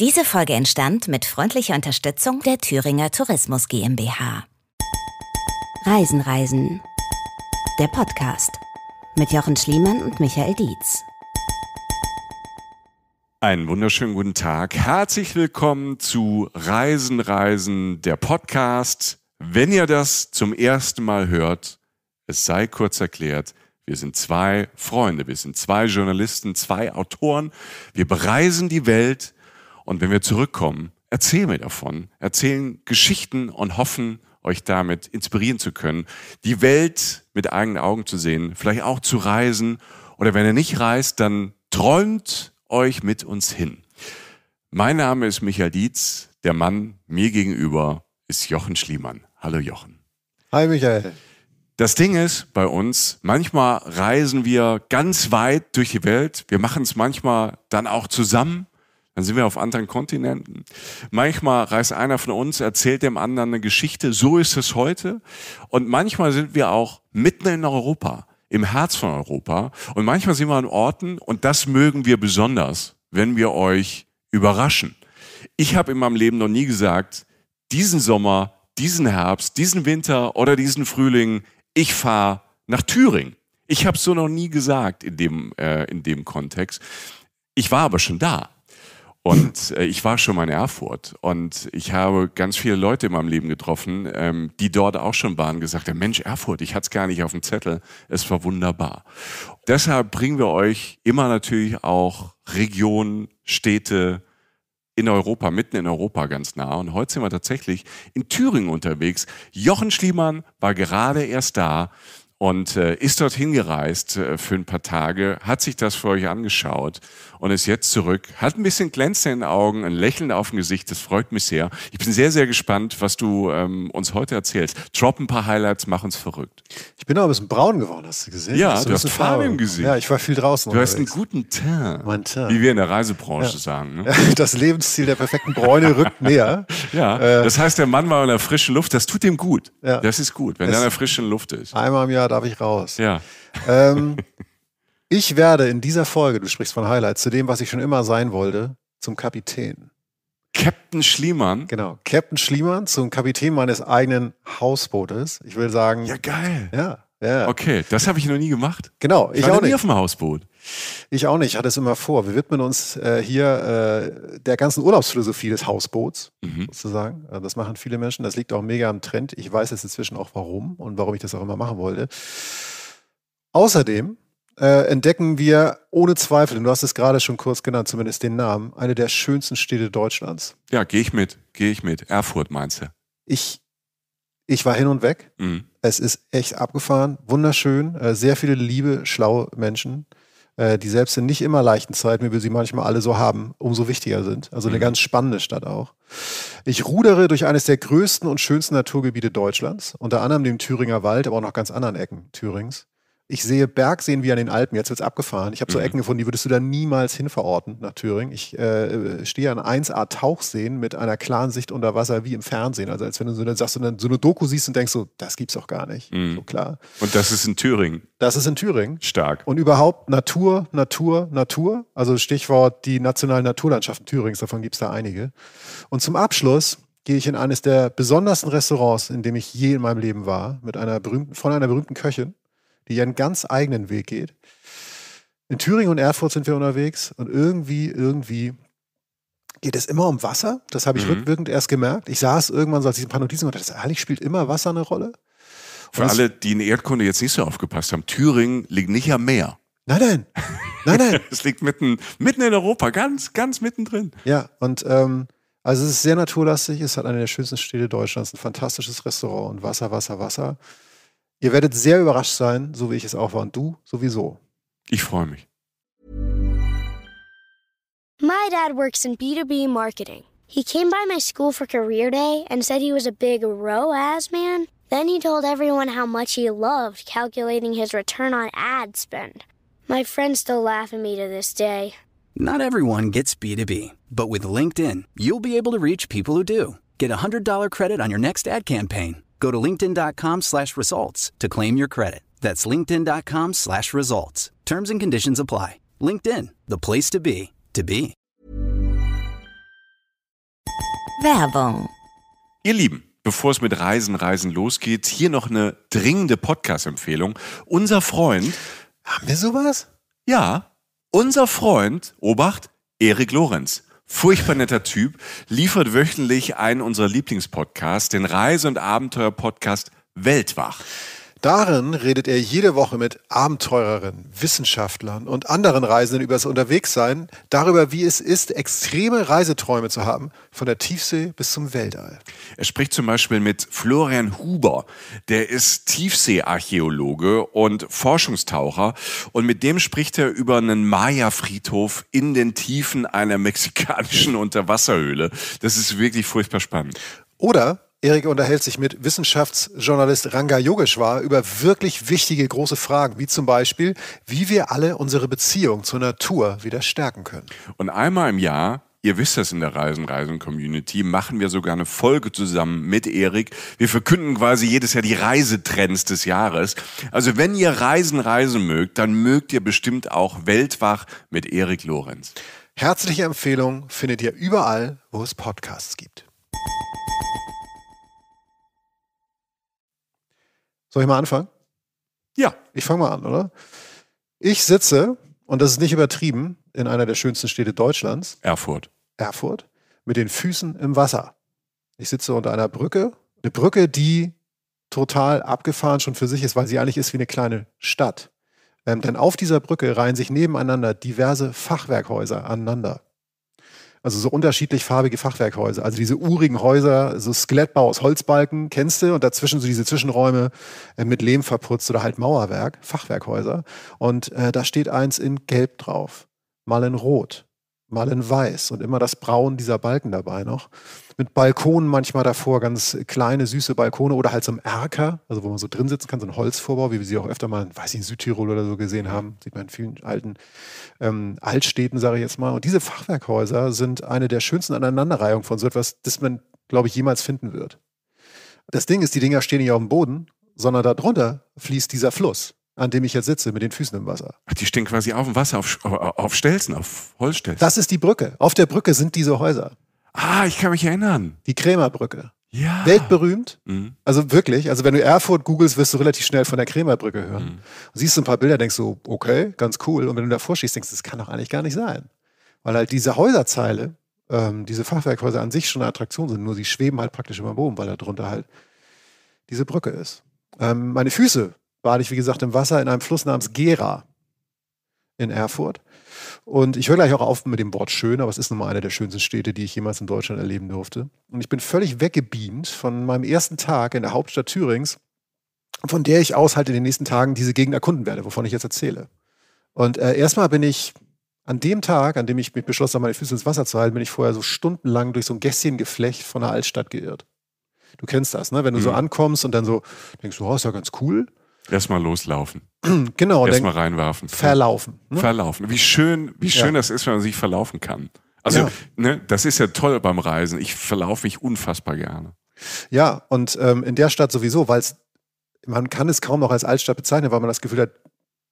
Diese Folge entstand mit freundlicher Unterstützung der Thüringer Tourismus GmbH. Reisen, Reisen. Der Podcast mit Jochen Schliemann und Michael Dietz. Einen wunderschönen guten Tag. Herzlich willkommen zu Reisen, Reisen, der Podcast. Wenn ihr das zum ersten Mal hört, es sei kurz erklärt, wir sind zwei Freunde, wir sind zwei Journalisten, zwei Autoren. Wir bereisen die Welt und wenn wir zurückkommen, erzähl mir davon, erzählen Geschichten und hoffen, euch damit inspirieren zu können, die Welt mit eigenen Augen zu sehen, vielleicht auch zu reisen. Oder wenn ihr nicht reist, dann träumt euch mit uns hin. Mein Name ist Michael Dietz, der Mann mir gegenüber ist Jochen Schliemann. Hallo Jochen. Hi Michael. Das Ding ist bei uns, manchmal reisen wir ganz weit durch die Welt. Wir machen es manchmal dann auch zusammen dann sind wir auf anderen Kontinenten. Manchmal reist einer von uns, erzählt dem anderen eine Geschichte. So ist es heute. Und manchmal sind wir auch mitten in Europa, im Herz von Europa. Und manchmal sind wir an Orten, und das mögen wir besonders, wenn wir euch überraschen. Ich habe in meinem Leben noch nie gesagt, diesen Sommer, diesen Herbst, diesen Winter oder diesen Frühling, ich fahre nach Thüringen. Ich habe es so noch nie gesagt in dem, äh, in dem Kontext. Ich war aber schon da. Und äh, ich war schon mal in Erfurt und ich habe ganz viele Leute in meinem Leben getroffen, ähm, die dort auch schon waren, gesagt haben, Mensch, Erfurt, ich hatte es gar nicht auf dem Zettel, es war wunderbar. Deshalb bringen wir euch immer natürlich auch Regionen, Städte in Europa, mitten in Europa ganz nah. Und heute sind wir tatsächlich in Thüringen unterwegs. Jochen Schliemann war gerade erst da und äh, ist dorthin gereist äh, für ein paar Tage, hat sich das für euch angeschaut und ist jetzt zurück. Hat ein bisschen Glänzen in den Augen, ein Lächeln auf dem Gesicht. Das freut mich sehr. Ich bin sehr, sehr gespannt, was du ähm, uns heute erzählst. Drop ein paar Highlights, mach uns verrückt. Ich bin auch ein bisschen braun geworden, hast du gesehen? Ja, hast du, du hast Farbe im Gesicht. Ja, ich war viel draußen. Du hast einen guten Teint. Mein Teint. Wie wir in der Reisebranche ja. sagen. Ne? Das Lebensziel der perfekten Bräune rückt näher. Ja, äh, das heißt, der Mann war in der frischen Luft. Das tut ihm gut. Ja. Das ist gut, wenn er in der frischen Luft ist. Einmal im Jahr darf ich raus. Ja. Ähm, Ich werde in dieser Folge, du sprichst von Highlights, zu dem, was ich schon immer sein wollte, zum Kapitän. Captain Schliemann. Genau, Captain Schliemann zum Kapitän meines eigenen Hausbootes. Ich will sagen. Ja, geil. Ja, ja. Okay, das habe ich noch nie gemacht. Genau, ich, ich war auch nie nicht. auf dem Hausboot. Ich auch nicht, ich hatte es immer vor. Wir widmen uns äh, hier äh, der ganzen Urlaubsphilosophie des Hausboots, mhm. sozusagen. Äh, das machen viele Menschen, das liegt auch mega am Trend. Ich weiß jetzt inzwischen auch warum und warum ich das auch immer machen wollte. Außerdem äh, entdecken wir ohne Zweifel, du hast es gerade schon kurz genannt, zumindest den Namen, eine der schönsten Städte Deutschlands. Ja, gehe ich mit, gehe ich mit. Erfurt meinst du? Ich, ich war hin und weg. Mhm. Es ist echt abgefahren, wunderschön, äh, sehr viele liebe, schlaue Menschen, äh, die selbst in nicht immer leichten Zeiten, wie wir sie manchmal alle so haben, umso wichtiger sind. Also mhm. eine ganz spannende Stadt auch. Ich rudere durch eines der größten und schönsten Naturgebiete Deutschlands, unter anderem dem Thüringer Wald, aber auch noch ganz anderen Ecken Thürings ich sehe Bergseen wie an den Alpen, jetzt wird es abgefahren. Ich habe so mhm. Ecken gefunden, die würdest du da niemals hinverorten nach Thüringen. Ich äh, äh stehe an 1A Tauchseen mit einer klaren Sicht unter Wasser wie im Fernsehen. Also als wenn du so eine, sagst, so eine, so eine Doku siehst und denkst so, das gibt's doch gar nicht. Mhm. So klar. Und das ist in Thüringen. Das ist in Thüringen. Stark. Und überhaupt Natur, Natur, Natur. Also Stichwort die nationalen Naturlandschaften Thürings, davon gibt's da einige. Und zum Abschluss gehe ich in eines der besondersten Restaurants, in dem ich je in meinem Leben war, mit einer berühmten, von einer berühmten Köchin die ihren ganz eigenen Weg geht. In Thüringen und Erfurt sind wir unterwegs und irgendwie, irgendwie geht es immer um Wasser. Das habe ich mhm. rückwirkend erst gemerkt. Ich saß irgendwann so als ich ein paar Notizen und dachte, eigentlich spielt immer Wasser eine Rolle. Für alle, die in Erdkunde jetzt nicht so aufgepasst haben, Thüringen liegt nicht am Meer. Nein, nein. Nein, nein. es liegt mitten, mitten in Europa, ganz, ganz mittendrin. Ja, und ähm, also es ist sehr naturlastig, es hat eine der schönsten Städte Deutschlands, ein fantastisches Restaurant und Wasser, Wasser, Wasser. Ihr werdet sehr überrascht sein, so wie ich es auch war. Und du sowieso. Ich freue mich. My dad works in B2B marketing. He came by my school for career day and said he was a big ROAS man. Then he told everyone how much he loved calculating his return on ad spend. My friends still laugh at me to this day. Not everyone gets B2B, but with LinkedIn, you'll be able to reach people who do. Get a $100 credit on your next ad campaign Go to linkedin.com slash results to claim your credit. That's linkedin.com slash results. Terms and conditions apply. LinkedIn, the place to be, to be. Werbung. Ihr Lieben, bevor es mit Reisen, Reisen losgeht, hier noch eine dringende Podcast-Empfehlung. Unser Freund... Haben wir sowas? Ja, unser Freund, Obacht, Erik Lorenz Furchtbar netter Typ, liefert wöchentlich einen unserer Lieblingspodcasts, den Reise- und Abenteuer-Podcast Weltwach. Darin redet er jede Woche mit Abenteurerinnen, Wissenschaftlern und anderen Reisenden über das Unterwegssein, darüber, wie es ist, extreme Reiseträume zu haben, von der Tiefsee bis zum Weltall. Er spricht zum Beispiel mit Florian Huber, der ist Tiefseearchäologe und Forschungstaucher und mit dem spricht er über einen Maya-Friedhof in den Tiefen einer mexikanischen Unterwasserhöhle. Das ist wirklich furchtbar spannend. Oder Erik unterhält sich mit Wissenschaftsjournalist Ranga Yogeshwar über wirklich wichtige große Fragen, wie zum Beispiel, wie wir alle unsere Beziehung zur Natur wieder stärken können. Und einmal im Jahr Ihr wisst das in der Reisen Reisen Community, machen wir sogar eine Folge zusammen mit Erik. Wir verkünden quasi jedes Jahr die Reisetrends des Jahres. Also wenn ihr Reisen reisen mögt, dann mögt ihr bestimmt auch Weltwach mit Erik Lorenz. Herzliche Empfehlung findet ihr überall, wo es Podcasts gibt. Soll ich mal anfangen? Ja. Ich fange mal an, oder? Ich sitze, und das ist nicht übertrieben, in einer der schönsten Städte Deutschlands. Erfurt. Erfurt. Mit den Füßen im Wasser. Ich sitze unter einer Brücke. Eine Brücke, die total abgefahren schon für sich ist, weil sie eigentlich ist wie eine kleine Stadt. Ähm, denn auf dieser Brücke reihen sich nebeneinander diverse Fachwerkhäuser aneinander. Also so unterschiedlich farbige Fachwerkhäuser. Also diese urigen Häuser, so Skelettbau aus Holzbalken, kennst du? Und dazwischen so diese Zwischenräume äh, mit Lehm verputzt oder halt Mauerwerk, Fachwerkhäuser. Und äh, da steht eins in Gelb drauf, mal in Rot, mal in Weiß und immer das Braun dieser Balken dabei noch mit Balkonen manchmal davor, ganz kleine, süße Balkone oder halt so ein Erker, also wo man so drin sitzen kann, so ein Holzvorbau, wie wir sie auch öfter mal, weiß ich, in Südtirol oder so gesehen haben, sieht man in vielen alten ähm, Altstädten, sage ich jetzt mal. Und diese Fachwerkhäuser sind eine der schönsten Aneinanderreihungen von so etwas, das man, glaube ich, jemals finden wird. Das Ding ist, die Dinger stehen nicht auf dem Boden, sondern darunter fließt dieser Fluss an dem ich jetzt sitze, mit den Füßen im Wasser. Ach, die stehen quasi auf dem Wasser, auf, äh, auf Stelzen, auf Holzstelzen. Das ist die Brücke. Auf der Brücke sind diese Häuser. Ah, ich kann mich erinnern. Die Krämerbrücke. Ja. Weltberühmt. Mhm. Also wirklich. Also wenn du Erfurt googelst, wirst du relativ schnell von der Krämerbrücke hören. Mhm. siehst du ein paar Bilder, denkst du, okay, ganz cool. Und wenn du davor schießt, denkst du, das kann doch eigentlich gar nicht sein. Weil halt diese Häuserzeile, ähm, diese Fachwerkhäuser an sich schon eine Attraktion sind, nur sie schweben halt praktisch immer oben, weil da drunter halt diese Brücke ist. Ähm, meine Füße bade ich, wie gesagt, im Wasser in einem Fluss namens Gera in Erfurt. Und ich höre gleich auch auf mit dem Wort schön, aber es ist nun mal eine der schönsten Städte, die ich jemals in Deutschland erleben durfte. Und ich bin völlig weggebeamt von meinem ersten Tag in der Hauptstadt Thürings, von der ich aus halt in den nächsten Tagen diese Gegend erkunden werde, wovon ich jetzt erzähle. Und äh, erstmal bin ich an dem Tag, an dem ich mich beschlossen habe, meine Füße ins Wasser zu halten, bin ich vorher so stundenlang durch so ein Gässchengeflecht von der Altstadt geirrt. Du kennst das, ne? Wenn du mhm. so ankommst und dann so denkst, du, oh, ist ja ganz cool. Erstmal loslaufen. Genau. Erstmal reinwerfen. Verlaufen. Ne? Verlaufen. Wie schön, wie schön ja. das ist, wenn man sich verlaufen kann. Also, ja. ne, das ist ja toll beim Reisen. Ich verlaufe mich unfassbar gerne. Ja, und ähm, in der Stadt sowieso, weil es, man kann es kaum noch als Altstadt bezeichnen, weil man das Gefühl hat,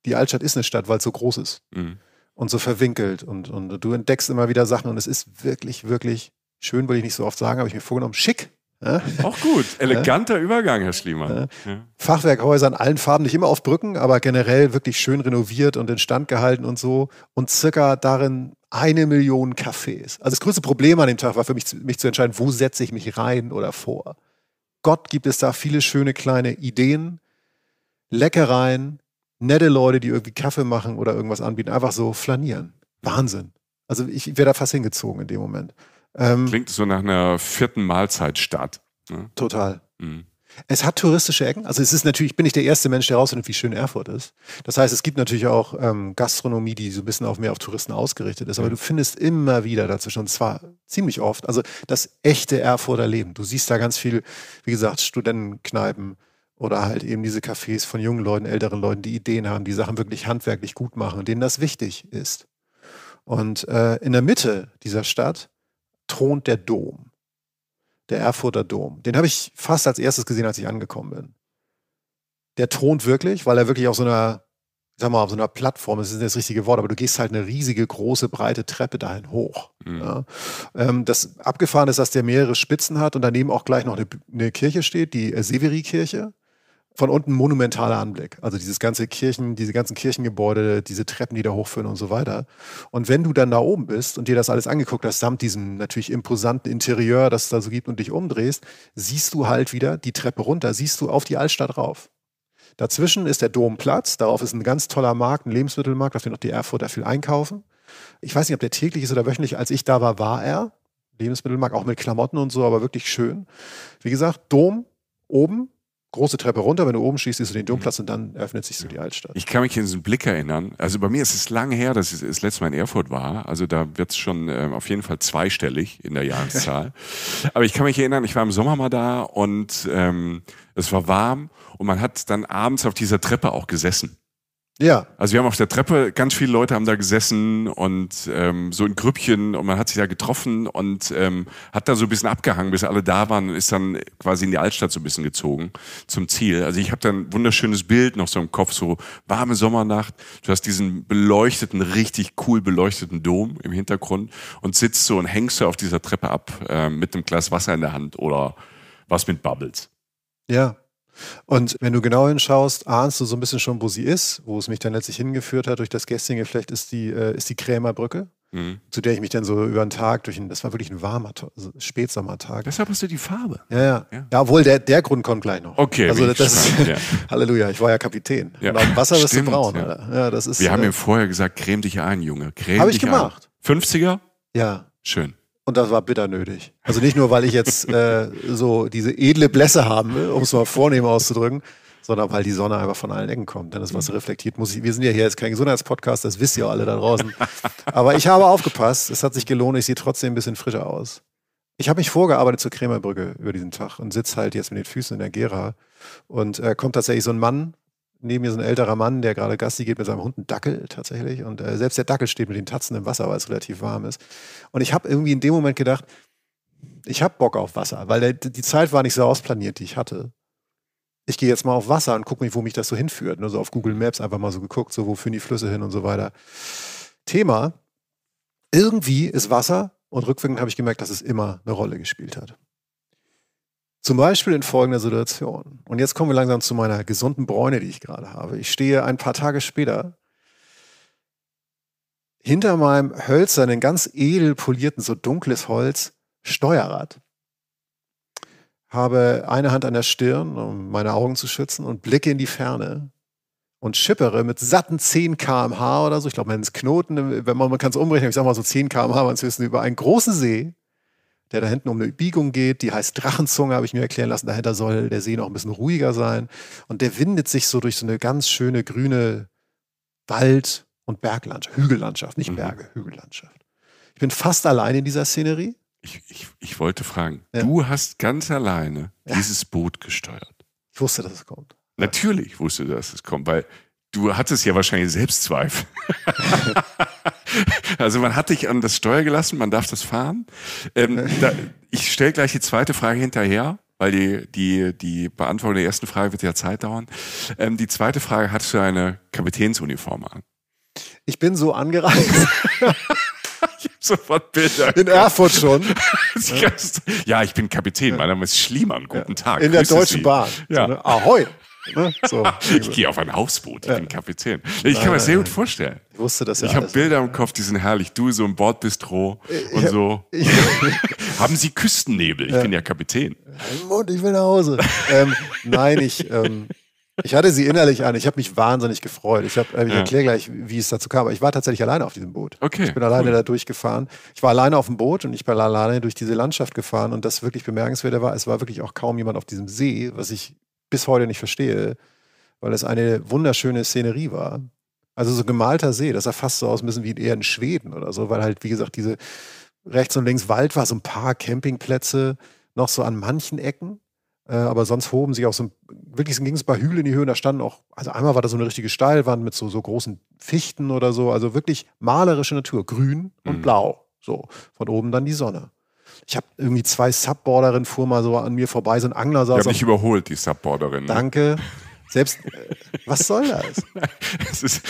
die Altstadt ist eine Stadt, weil es so groß ist mhm. und so verwinkelt und, und du entdeckst immer wieder Sachen und es ist wirklich, wirklich schön, würde ich nicht so oft sagen, habe ich mir vorgenommen, schick. Auch gut. Eleganter Übergang, Herr Schliemann. Fachwerkhäuser in allen Farben, nicht immer auf Brücken, aber generell wirklich schön renoviert und instand gehalten und so. Und circa darin eine Million Cafés. Also das größte Problem an dem Tag war für mich, mich zu entscheiden, wo setze ich mich rein oder vor. Gott gibt es da viele schöne kleine Ideen, Leckereien, nette Leute, die irgendwie Kaffee machen oder irgendwas anbieten, einfach so flanieren. Wahnsinn. Also ich wäre da fast hingezogen in dem Moment. Ähm, Klingt so nach einer vierten Mahlzeitstadt. Ne? Total. Mhm. Es hat touristische Ecken. Also es ist natürlich, ich bin nicht der erste Mensch, der rausfindet, wie schön Erfurt ist. Das heißt, es gibt natürlich auch ähm, Gastronomie, die so ein bisschen auf mehr auf Touristen ausgerichtet ist. Aber du findest immer wieder dazwischen, und zwar ziemlich oft, also das echte Erfurter Leben. Du siehst da ganz viel, wie gesagt, Studentenkneipen oder halt eben diese Cafés von jungen Leuten, älteren Leuten, die Ideen haben, die Sachen wirklich handwerklich gut machen und denen das wichtig ist. Und äh, in der Mitte dieser Stadt thront der Dom. Der Erfurter Dom. Den habe ich fast als erstes gesehen, als ich angekommen bin. Der thront wirklich, weil er wirklich auf so einer, sag mal, auf so einer Plattform, das ist nicht das richtige Wort, aber du gehst halt eine riesige, große, breite Treppe dahin hoch. Mhm. Ja. Ähm, das abgefahren ist, dass der mehrere Spitzen hat und daneben auch gleich noch eine, eine Kirche steht, die äh, Severi-Kirche von unten monumentaler Anblick. Also dieses ganze Kirchen, diese ganzen Kirchengebäude, diese Treppen, die da hochführen und so weiter. Und wenn du dann da oben bist und dir das alles angeguckt hast, samt diesem natürlich imposanten Interieur, das es da so gibt und dich umdrehst, siehst du halt wieder die Treppe runter, siehst du auf die Altstadt rauf. Dazwischen ist der Domplatz, darauf ist ein ganz toller Markt, ein Lebensmittelmarkt, auf dem auch die Erfurter viel einkaufen. Ich weiß nicht, ob der täglich ist oder wöchentlich. Als ich da war, war er. Lebensmittelmarkt, auch mit Klamotten und so, aber wirklich schön. Wie gesagt, Dom oben, große Treppe runter, wenn du oben schießt, siehst du den Domplatz und dann öffnet sich so die Altstadt. Ich kann mich an diesen Blick erinnern. Also bei mir ist es lange her, dass ich das letzte Mal in Erfurt war. Also da wird es schon äh, auf jeden Fall zweistellig in der Jahreszahl. Aber ich kann mich erinnern, ich war im Sommer mal da und ähm, es war warm und man hat dann abends auf dieser Treppe auch gesessen. Ja. Also wir haben auf der Treppe, ganz viele Leute haben da gesessen und ähm, so in Grüppchen und man hat sich da getroffen und ähm, hat da so ein bisschen abgehangen, bis alle da waren und ist dann quasi in die Altstadt so ein bisschen gezogen zum Ziel. Also ich habe da ein wunderschönes Bild noch so im Kopf, so warme Sommernacht, du hast diesen beleuchteten, richtig cool beleuchteten Dom im Hintergrund und sitzt so und hängst so auf dieser Treppe ab äh, mit einem Glas Wasser in der Hand oder was mit Bubbles. Ja. Und wenn du genau hinschaust, ahnst du so ein bisschen schon, wo sie ist, wo es mich dann letztlich hingeführt hat durch das gestrige, vielleicht ist die, äh, ist die Krämerbrücke, mhm. zu der ich mich dann so über den Tag durch, ein, das war wirklich ein warmer, also Spätsommertag. Deshalb hast du die Farbe. Ja, ja. Ja, ja obwohl der, der Grund kommt gleich noch. Okay. Also das, das ja. Halleluja, ich war ja Kapitän. Ja. Und auf dem Wasser wirst du braun. Ja. Ja, das ist, Wir haben äh, ihm vorher gesagt, creme dich ein, Junge. Creme Hab dich ich gemacht. Ein. 50er? Ja. Schön. Und das war bitter nötig. Also nicht nur, weil ich jetzt äh, so diese edle Blässe haben will, um es mal vornehm auszudrücken, sondern weil die Sonne einfach von allen Ecken kommt. Denn das was mhm. reflektiert muss ich. Wir sind ja hier jetzt kein Gesundheitspodcast, das wisst ihr alle da draußen. Aber ich habe aufgepasst, es hat sich gelohnt, ich sehe trotzdem ein bisschen frischer aus. Ich habe mich vorgearbeitet zur Krämerbrücke über diesen Tag und sitze halt jetzt mit den Füßen in der Gera. Und äh, kommt tatsächlich so ein Mann neben mir so ein älterer Mann, der gerade Gassi geht mit seinem Hund, ein Dackel tatsächlich. Und äh, selbst der Dackel steht mit den Tatzen im Wasser, weil es relativ warm ist. Und ich habe irgendwie in dem Moment gedacht, ich habe Bock auf Wasser, weil der, die Zeit war nicht so ausplaniert, die ich hatte. Ich gehe jetzt mal auf Wasser und gucke mich, wo mich das so hinführt. Nur so auf Google Maps einfach mal so geguckt, so wo führen die Flüsse hin und so weiter. Thema, irgendwie ist Wasser und rückwirkend habe ich gemerkt, dass es immer eine Rolle gespielt hat. Zum Beispiel in folgender Situation. Und jetzt kommen wir langsam zu meiner gesunden Bräune, die ich gerade habe. Ich stehe ein paar Tage später hinter meinem hölzernen, ganz edel polierten, so dunkles Holz Steuerrad. Habe eine Hand an der Stirn, um meine Augen zu schützen, und blicke in die Ferne und schippere mit satten 10 km/h oder so. Ich glaube, man es Knoten, wenn man, man kann es umrechnen, ich sage mal so 10 km/h, man ist höchstens über einen großen See der da hinten um eine Biegung geht, die heißt Drachenzunge, habe ich mir erklären lassen. Dahinter soll der See noch ein bisschen ruhiger sein. Und der windet sich so durch so eine ganz schöne grüne Wald- und Berglandschaft, Hügellandschaft, nicht mhm. Berge, mhm. Hügellandschaft. Ich bin fast allein in dieser Szenerie. Ich, ich, ich wollte fragen, ja. du hast ganz alleine ja. dieses Boot gesteuert. Ich wusste, dass es kommt. Natürlich wusste, dass es kommt, weil du hattest ja wahrscheinlich Selbstzweifel. also man hat dich an das Steuer gelassen, man darf das fahren. Ähm, da, ich stelle gleich die zweite Frage hinterher, weil die, die, die Beantwortung der ersten Frage wird ja Zeit dauern. Ähm, die zweite Frage, hattest du eine Kapitänsuniform an? Ich bin so angereist. ich habe sofort Bilder. In Erfurt schon. ja, ich bin Kapitän. Mein Name ist Schliemann. Guten Tag. In der Grüße Deutschen Sie. Bahn. Ja. Ahoi. Ne? So. ich gehe auf ein Hausboot, ich ja. bin Kapitän. Ich kann mir das sehr gut vorstellen. Ich wusste das ja. Ich habe Bilder im Kopf, die sind herrlich. Du so im Bordbistro ich, und so. Ich, Haben Sie Küstennebel? Ich ja. bin ja Kapitän. Und ich will nach Hause. ähm, nein, ich. Ähm, ich hatte sie innerlich an. Ich habe mich wahnsinnig gefreut. Ich, hab, äh, ich ja. erkläre gleich, wie es dazu kam. Aber ich war tatsächlich alleine auf diesem Boot. Okay, ich bin alleine cool. da durchgefahren. Ich war alleine auf dem Boot und ich bin alleine durch diese Landschaft gefahren. Und das wirklich bemerkenswerte war, es war wirklich auch kaum jemand auf diesem See, was ich bis heute nicht verstehe, weil es eine wunderschöne Szenerie war. Also so gemalter See, das sah fast so aus ein bisschen wie eher in Schweden oder so, weil halt, wie gesagt, diese rechts und links Wald war, so ein paar Campingplätze noch so an manchen Ecken. Äh, aber sonst hoben sich auch so ein, wirklich ging es ein paar Hügel in die Höhe und da standen auch, also einmal war da so eine richtige Steilwand mit so, so großen Fichten oder so, also wirklich malerische Natur, grün und mhm. blau. So, von oben dann die Sonne ich habe irgendwie zwei Subboarderinnen fuhr mal so an mir vorbei, so ein Angler saß. Ich habe mich überholt, die Subboarderin. Ne? Danke. Selbst, äh, was soll das? das ist,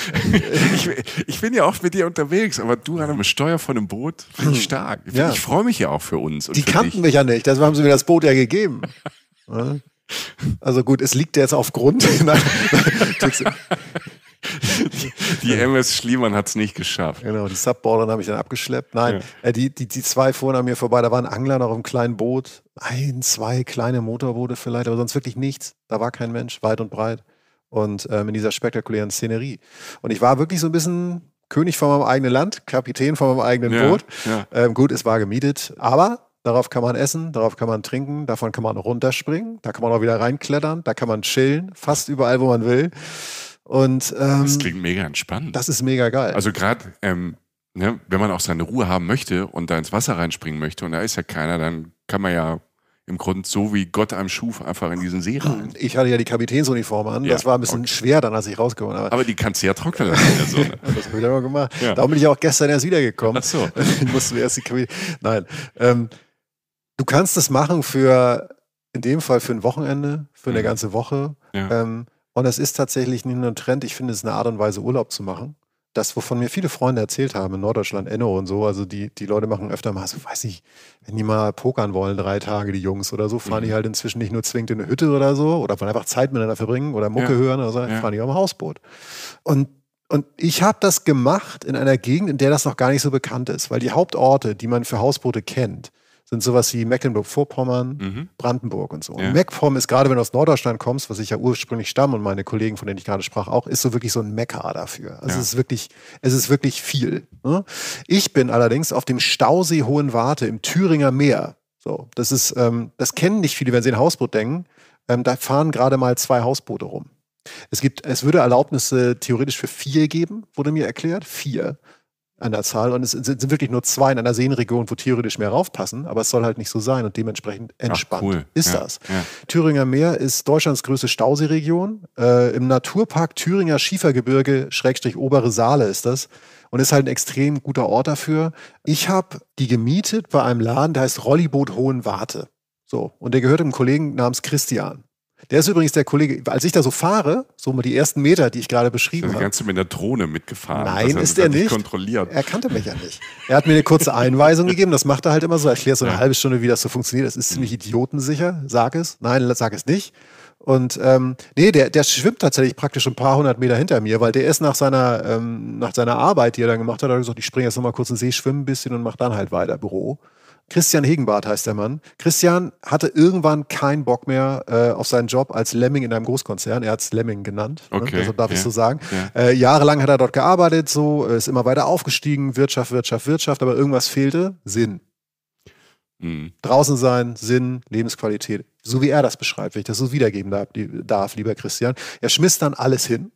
ich, ich, bin ja oft mit dir unterwegs, aber du an einem Steuer von einem Boot, finde ich hm. stark. Ich, ja. ich freue mich ja auch für uns. die für kannten dich. mich ja nicht, deshalb haben sie mir das Boot ja gegeben. Also gut, es liegt jetzt auf Grund. die, MS Schliemann hat es nicht geschafft. Genau, die Subbordern habe ich dann abgeschleppt. Nein, ja. äh, die, die, die zwei fuhren an mir vorbei. Da waren Angler noch im kleinen Boot. Ein, zwei kleine Motorboote vielleicht, aber sonst wirklich nichts. Da war kein Mensch, weit und breit. Und ähm, in dieser spektakulären Szenerie. Und ich war wirklich so ein bisschen König von meinem eigenen Land, Kapitän von meinem eigenen ja, Boot. Ja. Ähm, gut, es war gemietet, aber Darauf kann man essen, darauf kann man trinken, davon kann man runterspringen, da kann man auch wieder reinklettern, da kann man chillen, fast überall, wo man will. Und, ähm, das klingt mega entspannt. Das ist mega geil. Also gerade, ähm, ne, wenn man auch seine Ruhe haben möchte und da ins Wasser reinspringen möchte und da ist ja keiner, dann kann man ja im Grunde so wie Gott einem schuf, einfach in diesen See rein. Ich hatte ja die Kapitänsuniform an. Ja, das war ein bisschen okay. schwer dann, als ich rausgekommen habe. Aber, die kannst du ja trocknen lassen in der Sonne. das habe ich immer gemacht. Ja. Darum bin ich auch gestern erst wiedergekommen. Ach so. Dann mussten wir erst die Kapitän... Nein. Ähm, du kannst das machen für, in dem Fall für ein Wochenende, für eine mhm. ganze Woche. Ja. Ähm, und es ist tatsächlich nicht nur ein Trend, ich finde es eine Art und Weise, Urlaub zu machen. Das, wovon mir viele Freunde erzählt haben, in Norddeutschland, Enno und so, also die, die Leute machen öfter mal so, weiß ich, wenn die mal pokern wollen, drei Tage, die Jungs oder so, fahren mhm. die halt inzwischen nicht nur zwingend in eine Hütte oder so, oder wollen einfach Zeit miteinander verbringen oder Mucke ja. hören oder so, ja. fahren die auch im Hausboot. Und und ich habe das gemacht in einer Gegend, in der das noch gar nicht so bekannt ist, weil die Hauptorte, die man für Hausboote kennt, sind sowas wie Mecklenburg-Vorpommern, mhm. Brandenburg und so. Ja. Und Meckpomm ist gerade, wenn du aus Norddeutschland kommst, was ich ja ursprünglich stamme und meine Kollegen, von denen ich gerade sprach, auch, ist so wirklich so ein Mecker dafür. Also ja. es ist wirklich, es ist wirklich viel. Ne? Ich bin allerdings auf dem Stausee Hohen Warte im Thüringer Meer. So, das ist, ähm, das kennen nicht viele, wenn sie ein Hausboot denken. Ähm, da fahren gerade mal zwei Hausboote rum. Es gibt, es würde Erlaubnisse theoretisch für vier geben, wurde mir erklärt. Vier an der Zahl und es sind wirklich nur zwei in einer Seenregion, wo theoretisch mehr raufpassen, aber es soll halt nicht so sein und dementsprechend entspannt Ach, cool. ist ja, das. Ja. Thüringer Meer ist Deutschlands größte Stauseeregion. Äh, Im Naturpark Thüringer Schiefergebirge, Schrägstrich obere Saale ist das und ist halt ein extrem guter Ort dafür. Ich habe die gemietet bei einem Laden, der heißt Rolliboot Hohen Warte. So, und der gehört einem Kollegen namens Christian. Der ist übrigens der Kollege, als ich da so fahre, so mal die ersten Meter, die ich gerade beschrieben also habe. Ganz mit der Drohne mitgefahren. Nein, ist er nicht. Kontrolliert. Er kannte mich ja nicht. Er hat mir eine kurze Einweisung gegeben, das macht er halt immer so, erklärt so eine ja. halbe Stunde, wie das so funktioniert. Das ist mhm. ziemlich idiotensicher. Sag es. Nein, sag es nicht. Und ähm, nee, der, der schwimmt tatsächlich praktisch ein paar hundert Meter hinter mir, weil der ist nach seiner, ähm, nach seiner Arbeit, die er dann gemacht hat, hat er gesagt, ich springe jetzt nochmal kurz in den See, schwimme ein bisschen und mach dann halt weiter Büro. Christian Hegenbart heißt der Mann. Christian hatte irgendwann keinen Bock mehr äh, auf seinen Job als Lemming in einem Großkonzern. Er hat es Lemming genannt, ne? okay. ne? deshalb darf ja. ich so sagen. Ja. Äh, jahrelang hat er dort gearbeitet, so äh, ist immer weiter aufgestiegen, Wirtschaft, Wirtschaft, Wirtschaft, aber irgendwas fehlte, Sinn. Mhm. Draußen sein, Sinn, Lebensqualität, so wie er das beschreibt, wenn ich das so wiedergeben darf, darf lieber Christian. Er schmiss dann alles hin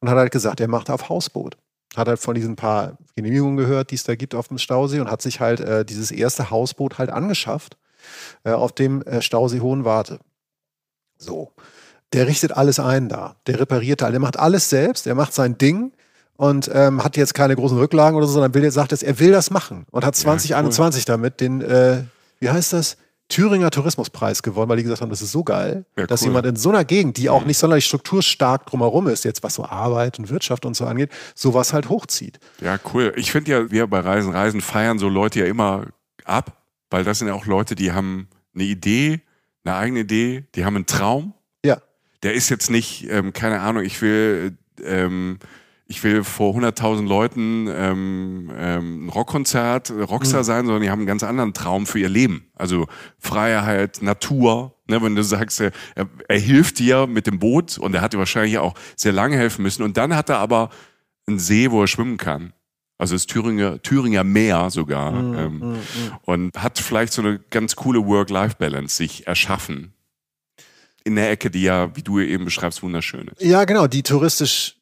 und hat halt gesagt, er macht auf Hausboot hat halt von diesen paar Genehmigungen gehört, die es da gibt auf dem Stausee und hat sich halt äh, dieses erste Hausboot halt angeschafft äh, auf dem äh, Stausee Warte. So. Der richtet alles ein da. Der repariert halt. Der macht alles selbst. Der macht sein Ding und ähm, hat jetzt keine großen Rücklagen oder so, sondern will jetzt, sagt jetzt, er will das machen und hat 2021 ja, cool. damit den, äh, wie heißt das? Thüringer Tourismuspreis gewonnen, weil die gesagt haben, das ist so geil, ja, dass jemand in so einer Gegend, die auch mhm. nicht sonderlich strukturstark drumherum ist, jetzt was so Arbeit und Wirtschaft und so angeht, sowas halt hochzieht. Ja, cool. Ich finde ja, wir bei Reisen, Reisen feiern so Leute ja immer ab, weil das sind ja auch Leute, die haben eine Idee, eine eigene Idee, die haben einen Traum. Ja. Der ist jetzt nicht, ähm, keine Ahnung, ich will ähm, ich will vor 100.000 Leuten ähm, ähm, ein Rockkonzert, äh, Rockstar mhm. sein, sondern die haben einen ganz anderen Traum für ihr Leben. Also Freiheit, Natur. Ne, wenn du sagst, er, er hilft dir mit dem Boot und er hat dir wahrscheinlich auch sehr lange helfen müssen. Und dann hat er aber einen See, wo er schwimmen kann. Also das Thüringer, Thüringer Meer sogar. Mhm, ähm, mhm. mhm. Und hat vielleicht so eine ganz coole Work-Life-Balance sich erschaffen. In der Ecke, die ja, wie du eben beschreibst, wunderschön ist. Ja, genau, die touristisch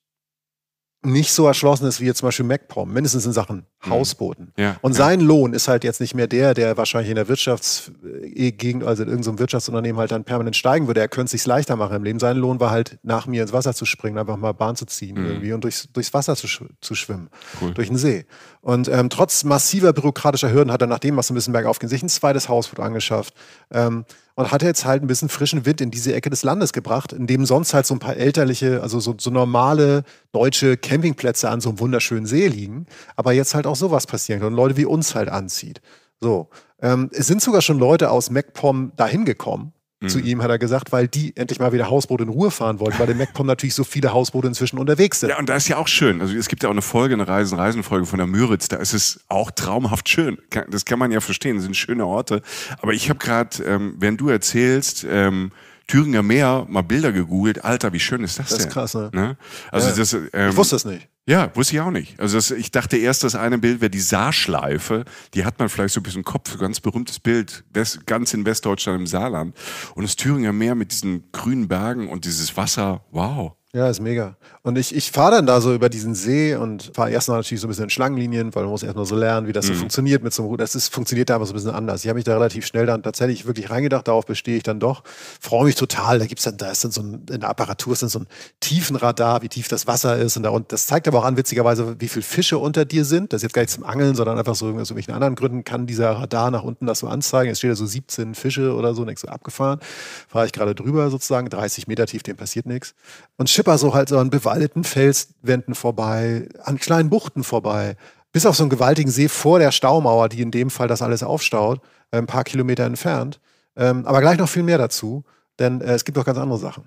nicht so erschlossen ist wie jetzt zum Beispiel MacPom, mindestens in Sachen mhm. Hausboten. Ja, und sein Lohn ist halt jetzt nicht mehr der, der wahrscheinlich in der Wirtschaftsgegend, äh, also in irgendeinem Wirtschaftsunternehmen halt dann permanent steigen würde. Er könnte es sich leichter machen im Leben. Sein Lohn war halt, nach mir ins Wasser zu springen, einfach mal Bahn zu ziehen mhm. irgendwie und durchs, durchs Wasser zu, zu schwimmen, cool. durch den See. Und ähm, trotz massiver bürokratischer Hürden hat er, nachdem was ein bisschen bergauf ging, sich ein zweites Hausboot angeschafft. Ähm, und hat jetzt halt ein bisschen frischen Wind in diese Ecke des Landes gebracht, in dem sonst halt so ein paar elterliche, also so, so normale deutsche Campingplätze an so einem wunderschönen See liegen, aber jetzt halt auch sowas passieren kann und Leute wie uns halt anzieht. So, ähm, es sind sogar schon Leute aus MacPom dahin gekommen zu mhm. ihm, hat er gesagt, weil die endlich mal wieder Hausboot in Ruhe fahren wollten, weil im MacPom natürlich so viele Hausboote inzwischen unterwegs sind. Ja, und da ist ja auch schön. Also es gibt ja auch eine Folge, eine Reisen, Reisenfolge von der Müritz, da ist es auch traumhaft schön. Das kann man ja verstehen, das sind schöne Orte. Aber ich habe gerade, ähm, während du erzählst, ähm, Thüringer Meer mal Bilder gegoogelt. Alter, wie schön ist das, das denn? Das ist krass, ne? ne? Also ja. das, ähm, ich wusste das nicht. Ja, wusste ich auch nicht. Also das, ich dachte erst, das eine Bild wäre die Saarschleife. Die hat man vielleicht so ein bisschen im Kopf, ganz berühmtes Bild, West, ganz in Westdeutschland im Saarland. Und das Thüringer Meer mit diesen grünen Bergen und dieses Wasser, wow. Ja, ist mega. Und ich, ich fahre dann da so über diesen See und fahre erstmal natürlich so ein bisschen in Schlangenlinien, weil man muss erstmal so lernen, wie das mhm. so funktioniert mit so einem Ruder. Das ist, funktioniert da aber so ein bisschen anders. Ich habe mich da relativ schnell dann tatsächlich wirklich reingedacht, darauf bestehe ich dann doch. Freue mich total. Da gibt's dann, da ist dann so ein, in der Apparatur ist dann so ein Tiefenradar, wie tief das Wasser ist. Und, da, und das zeigt aber auch an, witzigerweise, wie viele Fische unter dir sind. Das ist jetzt gar nicht zum Angeln, sondern einfach so aus irgendwelchen anderen Gründen kann dieser Radar nach unten das so anzeigen. Es steht da so 17 Fische oder so, nichts so abgefahren. Fahre ich gerade drüber sozusagen, 30 Meter tief, dem passiert nichts. Und Chipper so halt so an bewaldeten Felswänden vorbei, an kleinen Buchten vorbei, bis auf so einen gewaltigen See vor der Staumauer, die in dem Fall das alles aufstaut, äh, ein paar Kilometer entfernt. Ähm, aber gleich noch viel mehr dazu, denn äh, es gibt auch ganz andere Sachen.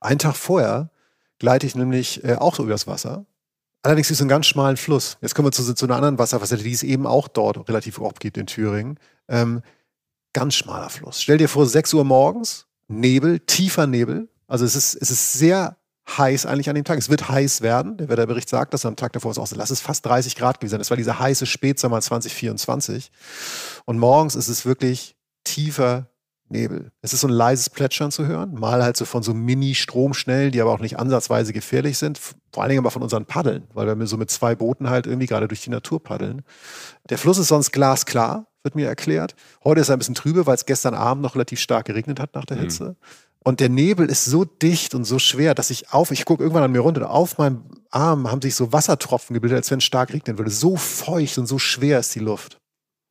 Einen Tag vorher gleite ich nämlich äh, auch so übers Wasser. Allerdings ist so einen ganz schmalen Fluss. Jetzt kommen wir zu, zu einer anderen Wasserfacette, die es eben auch dort relativ oft gibt in Thüringen. Ähm, ganz schmaler Fluss. Stell dir vor, 6 Uhr morgens, Nebel, tiefer Nebel, also es ist, es ist sehr heiß eigentlich an dem Tag. Es wird heiß werden. Der Wetterbericht sagt das am Tag davor. Ist auch so, lass es fast 30 Grad gewesen sein. Das war dieser heiße Spätsommer 2024. Und morgens ist es wirklich tiefer Nebel. Es ist so ein leises Plätschern zu hören. Mal halt so von so Mini-Stromschnellen, die aber auch nicht ansatzweise gefährlich sind. Vor allen Dingen aber von unseren Paddeln, weil wir so mit zwei Booten halt irgendwie gerade durch die Natur paddeln. Der Fluss ist sonst glasklar wird mir erklärt. Heute ist er ein bisschen trübe, weil es gestern Abend noch relativ stark geregnet hat nach der mhm. Hitze. Mhm. Und der Nebel ist so dicht und so schwer, dass ich auf, ich gucke irgendwann an mir runter, auf meinem Arm haben sich so Wassertropfen gebildet, als wenn es stark regnen würde. So feucht und so schwer ist die Luft.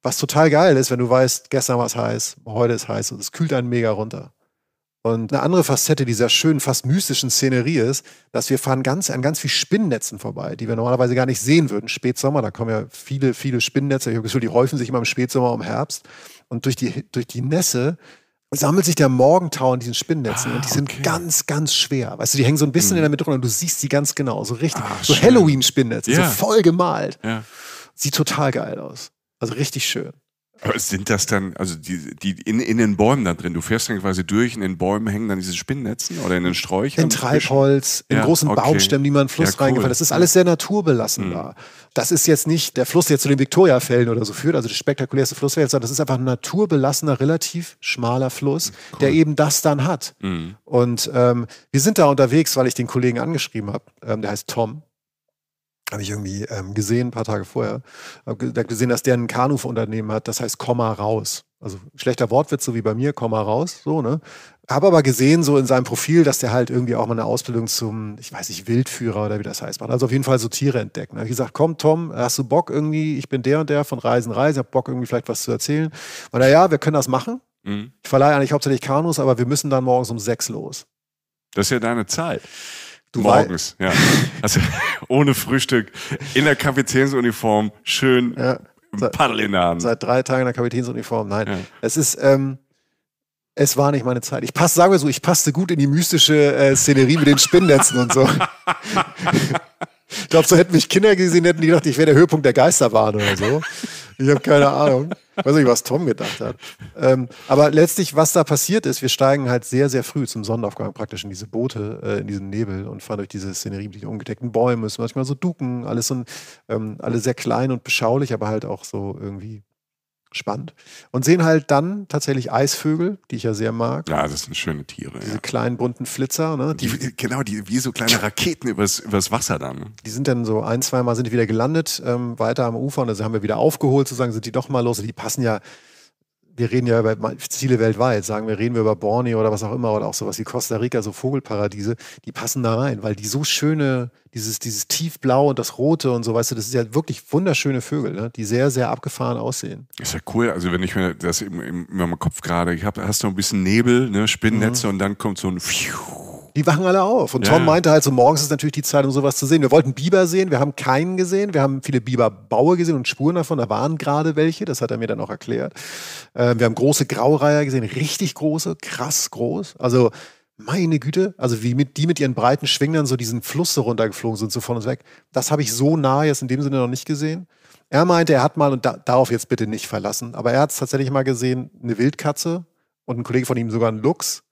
Was total geil ist, wenn du weißt, gestern war es heiß, heute ist heiß und es kühlt einen mega runter. Und eine andere Facette dieser schönen, fast mystischen Szenerie ist, dass wir fahren ganz, an ganz vielen Spinnennetzen vorbei, die wir normalerweise gar nicht sehen würden. Spätsommer, da kommen ja viele, viele Spinnennetze, Ich habe das Gefühl, die häufen sich immer im Spätsommer, im Herbst. Und durch die, durch die Nässe sammelt sich der Morgentau in diesen Spinnnetzen ah, und die sind okay. ganz, ganz schwer. Weißt du, die hängen so ein bisschen hm. in der Mitte runter und du siehst sie ganz genau, so richtig, ah, so Halloween-Spinnnetze, yeah. so voll gemalt. Yeah. Sieht total geil aus. Also richtig schön. Aber sind das dann, also die, die in, in den Bäumen da drin, du fährst dann quasi durch, in den Bäumen hängen dann diese Spinnnetzen oder in den Sträuchern? In Treibholz, in ja, großen okay. Baumstämmen, die man in den Fluss ja, reingefallen cool. Das ist alles sehr naturbelassen mhm. da. Das ist jetzt nicht der Fluss, der zu den Viktoriafällen oder so führt, also das spektakulärste Fluss sondern das ist einfach ein naturbelassener, relativ schmaler Fluss, cool. der eben das dann hat. Mhm. Und ähm, wir sind da unterwegs, weil ich den Kollegen angeschrieben habe, ähm, der heißt Tom habe ich irgendwie ähm, gesehen, ein paar Tage vorher, habe gesehen, dass der ein Kanu-Unternehmen hat, das heißt Komma raus. Also schlechter Wortwitz, so wie bei mir, Komma raus, so, ne? Habe aber gesehen, so in seinem Profil, dass der halt irgendwie auch mal eine Ausbildung zum, ich weiß nicht, Wildführer oder wie das heißt, macht. Also auf jeden Fall so Tiere entdecken. Da habe ich gesagt, komm, Tom, hast du Bock irgendwie, ich bin der und der von Reisen, Reisen, hab Bock irgendwie vielleicht was zu erzählen. Und naja, wir können das machen. Mhm. Ich verleihe eigentlich hauptsächlich Kanus, aber wir müssen dann morgens um sechs los. Das ist ja deine Zeit. Du Morgens, ja. Also ohne Frühstück, in der Kapitänsuniform, schön ja, seit, Paddel in der Hand. Seit drei Tagen in der Kapitänsuniform, nein. Ja. Es ist, ähm, es war nicht meine Zeit. Ich passe, sagen wir so, ich passte gut in die mystische äh, Szenerie mit den Spinnnetzen und so. ich glaube, so hätten mich Kinder gesehen, hätten die gedacht, ich wäre der Höhepunkt der Geisterbahn oder so. Ich habe keine Ahnung. Ich weiß nicht, was Tom gedacht hat. Ähm, aber letztlich, was da passiert ist, wir steigen halt sehr, sehr früh zum Sonnenaufgang praktisch in diese Boote, äh, in diesen Nebel und fahren durch diese Szenerie mit den ungedeckten Bäumen. Es sind manchmal so Duken, alles, so, ähm, alles sehr klein und beschaulich, aber halt auch so irgendwie spannend. Und sehen halt dann tatsächlich Eisvögel, die ich ja sehr mag. Ja, das sind schöne Tiere. Diese ja. kleinen bunten Flitzer, ne? Die, die, genau, die wie so kleine Raketen übers, übers Wasser dann. Die sind dann so ein, zwei Mal sind die wieder gelandet, ähm, weiter am Ufer und dann haben wir wieder aufgeholt, sozusagen sind die doch mal los. Die passen ja wir reden ja über Ziele weltweit, sagen wir, reden wir über Borneo oder was auch immer oder auch sowas wie Costa Rica, so Vogelparadiese, die passen da rein, weil die so schöne, dieses, dieses tiefblau und das rote und so, weißt du, das ist ja wirklich wunderschöne Vögel, ne? die sehr, sehr abgefahren aussehen. Ist ja cool, also wenn ich mir das im, im, im Kopf gerade, ich hab, hast du ein bisschen Nebel, ne? Spinnennetze mhm. und dann kommt so ein Pfiuh die wachen alle auf. Und Tom ja. meinte halt so, morgens ist natürlich die Zeit, um sowas zu sehen. Wir wollten Biber sehen, wir haben keinen gesehen. Wir haben viele Biberbaue gesehen und Spuren davon. Da waren gerade welche, das hat er mir dann auch erklärt. Äh, wir haben große Graureiher gesehen, richtig große, krass groß. Also meine Güte, also wie mit, die mit ihren breiten Schwingern so diesen Fluss so runtergeflogen sind, so von uns weg. Das habe ich so nah jetzt in dem Sinne noch nicht gesehen. Er meinte, er hat mal, und da, darauf jetzt bitte nicht verlassen, aber er hat es tatsächlich mal gesehen, eine Wildkatze und ein Kollege von ihm sogar ein Luchs.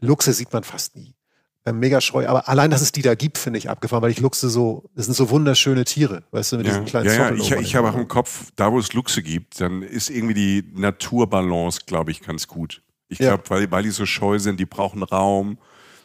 Luchse sieht man fast nie. Äh, mega scheu, aber allein, dass es die da gibt, finde ich abgefahren, weil ich Luchse so, das sind so wunderschöne Tiere, weißt du, mit ja, diesen kleinen Ja, ja ich, ich habe auch im Kopf, da wo es Luchse gibt, dann ist irgendwie die Naturbalance, glaube ich, ganz gut. Ich ja. glaube, weil, weil die so scheu sind, die brauchen Raum.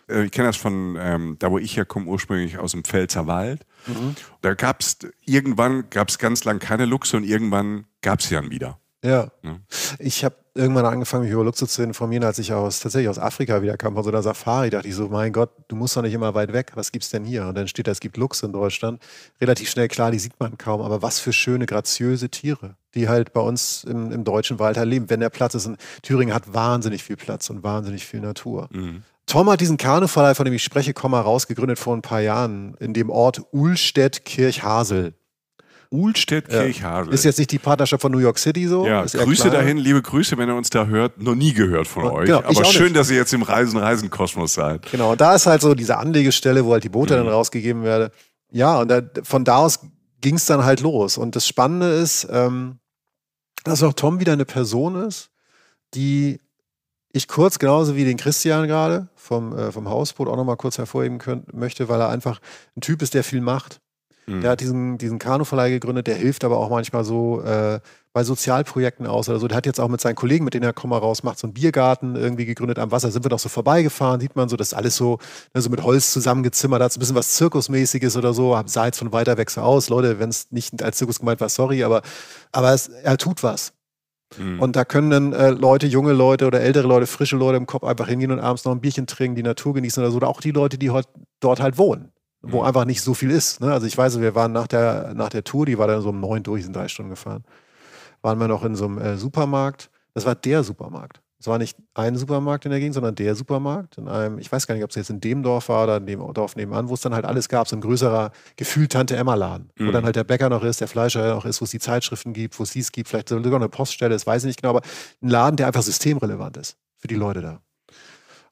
Äh, ich kenne das von, ähm, da wo ich herkomme, ursprünglich aus dem Pfälzer Wald. Mhm. Da gab es, irgendwann gab ganz lang keine Luchse und irgendwann gab es sie dann wieder. Ja. ja. Ich habe irgendwann angefangen, mich über Luxus zu informieren, als ich aus, tatsächlich aus Afrika wieder kam, von so einer Safari, dachte ich so, mein Gott, du musst doch nicht immer weit weg, was gibt's denn hier? Und dann steht da, es gibt Luchs in Deutschland. Relativ schnell klar, die sieht man kaum, aber was für schöne, graziöse Tiere, die halt bei uns im, im deutschen Wald halt leben, wenn der Platz ist. Und Thüringen hat wahnsinnig viel Platz und wahnsinnig viel Natur. Mhm. Tom hat diesen Kanuverleih, von dem ich spreche, komm mal raus, gegründet vor ein paar Jahren in dem Ort Ulstedt-Kirchhasel. Ulstedt-Kirchhase. Ja. Ist jetzt nicht die Partnerschaft von New York City so? Ja, Grüße dahin, liebe Grüße, wenn ihr uns da hört. Noch nie gehört von ja, euch. Genau, Aber schön, dass ihr jetzt im Reisen-Reisen-Kosmos seid. Genau, und da ist halt so diese Anlegestelle, wo halt die Boote mhm. dann rausgegeben werden. Ja, und da, von da aus ging es dann halt los. Und das Spannende ist, ähm, dass auch Tom wieder eine Person ist, die ich kurz genauso wie den Christian gerade vom, äh, vom Hausboot auch nochmal kurz hervorheben können, möchte, weil er einfach ein Typ ist, der viel macht. Mhm. Der hat diesen, diesen kanu gegründet, der hilft aber auch manchmal so äh, bei Sozialprojekten aus oder so. Der hat jetzt auch mit seinen Kollegen, mit denen er Komma raus macht, so einen Biergarten irgendwie gegründet am Wasser. Sind wir noch so vorbeigefahren, sieht man so, das ist alles so, ne, so mit Holz zusammengezimmert, hat so ein bisschen was Zirkusmäßiges oder so. Sah jetzt von weiter weg so aus. Leute, wenn es nicht als Zirkus gemeint war, sorry, aber, aber es, er tut was. Mhm. Und da können dann äh, Leute, junge Leute oder ältere Leute, frische Leute im Kopf einfach hingehen und abends noch ein Bierchen trinken, die Natur genießen oder so. Oder auch die Leute, die dort halt wohnen wo mhm. einfach nicht so viel ist. Ne? Also ich weiß, wir waren nach der, nach der Tour, die war dann so um neun durch, sind drei Stunden gefahren. Waren wir noch in so einem äh, Supermarkt. Das war der Supermarkt. Es war nicht ein Supermarkt in der Gegend, sondern der Supermarkt. In einem, ich weiß gar nicht, ob es jetzt in dem Dorf war oder in dem Dorf nebenan, wo es dann halt alles gab. So ein größerer gefühlt Tante-Emma-Laden, mhm. wo dann halt der Bäcker noch ist, der Fleischer noch ist, wo es die Zeitschriften gibt, wo es dies gibt, vielleicht sogar eine Poststelle, das weiß ich nicht genau, aber ein Laden, der einfach systemrelevant ist für die Leute da.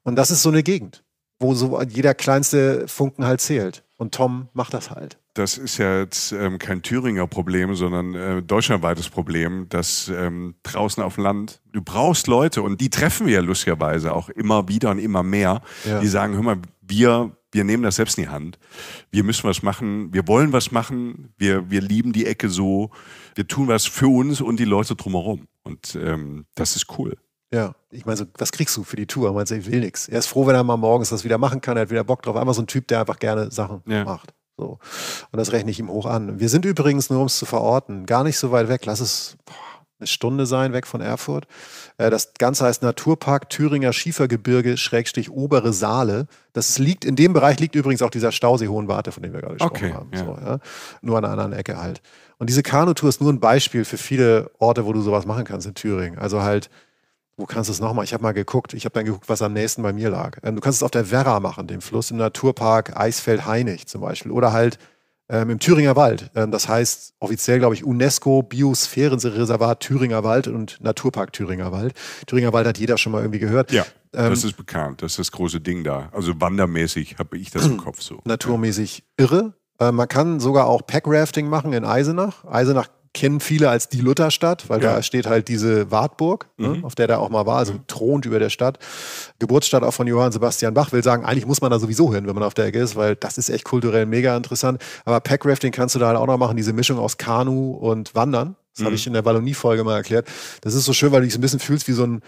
Und das ist so eine Gegend wo so jeder kleinste Funken halt zählt. Und Tom macht das halt. Das ist ja jetzt ähm, kein Thüringer Problem, sondern äh, deutschlandweites Problem, dass ähm, draußen auf dem Land, du brauchst Leute und die treffen wir ja lustigerweise auch immer wieder und immer mehr, ja. die sagen, hör mal, wir, wir nehmen das selbst in die Hand, wir müssen was machen, wir wollen was machen, wir, wir lieben die Ecke so, wir tun was für uns und die Leute drumherum. Und ähm, das ist cool. Ja, ich meine, so, was kriegst du für die Tour? Meinst du, ich will nichts. Er ist froh, wenn er mal morgens das wieder machen kann, er hat wieder Bock drauf. Einfach so ein Typ, der einfach gerne Sachen ja. macht. So. Und das rechne ich ihm hoch an. Wir sind übrigens, nur um es zu verorten, gar nicht so weit weg. Lass es boah, eine Stunde sein, weg von Erfurt. Äh, das Ganze heißt Naturpark Thüringer Schiefergebirge, Schrägstrich obere Saale. Das liegt, in dem Bereich liegt übrigens auch dieser Stausee Hohenwarte, von dem wir gerade gesprochen okay, haben. Ja. So, ja. Nur an einer anderen Ecke halt. Und diese Kanutour ist nur ein Beispiel für viele Orte, wo du sowas machen kannst in Thüringen. Also halt wo kannst du es nochmal? Ich habe mal geguckt. Ich habe dann geguckt, was am nächsten bei mir lag. Ähm, du kannst es auf der Werra machen, dem Fluss im Naturpark Eisfeld-Heinig zum Beispiel. Oder halt ähm, im Thüringer Wald. Ähm, das heißt offiziell, glaube ich, UNESCO Biosphärenreservat Thüringer Wald und Naturpark Thüringer Wald. Thüringer Wald hat jeder schon mal irgendwie gehört. Ja, ähm, das ist bekannt. Das ist das große Ding da. Also wandermäßig habe ich das im Kopf so. Naturmäßig irre. Äh, man kann sogar auch Packrafting machen in Eisenach. Eisenach kennen viele als die Lutherstadt, weil ja. da steht halt diese Wartburg, ne, mhm. ne, auf der da auch mal war, also mhm. thront über der Stadt. Geburtsstadt auch von Johann Sebastian Bach. Will sagen, eigentlich muss man da sowieso hin, wenn man auf der Ecke ist, weil das ist echt kulturell mega interessant. Aber Packrafting kannst du da halt auch noch machen, diese Mischung aus Kanu und Wandern. Das mhm. habe ich in der Wallonie-Folge mal erklärt. Das ist so schön, weil du dich so ein bisschen fühlst wie so ein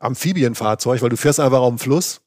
Amphibienfahrzeug, weil du fährst einfach auf dem Fluss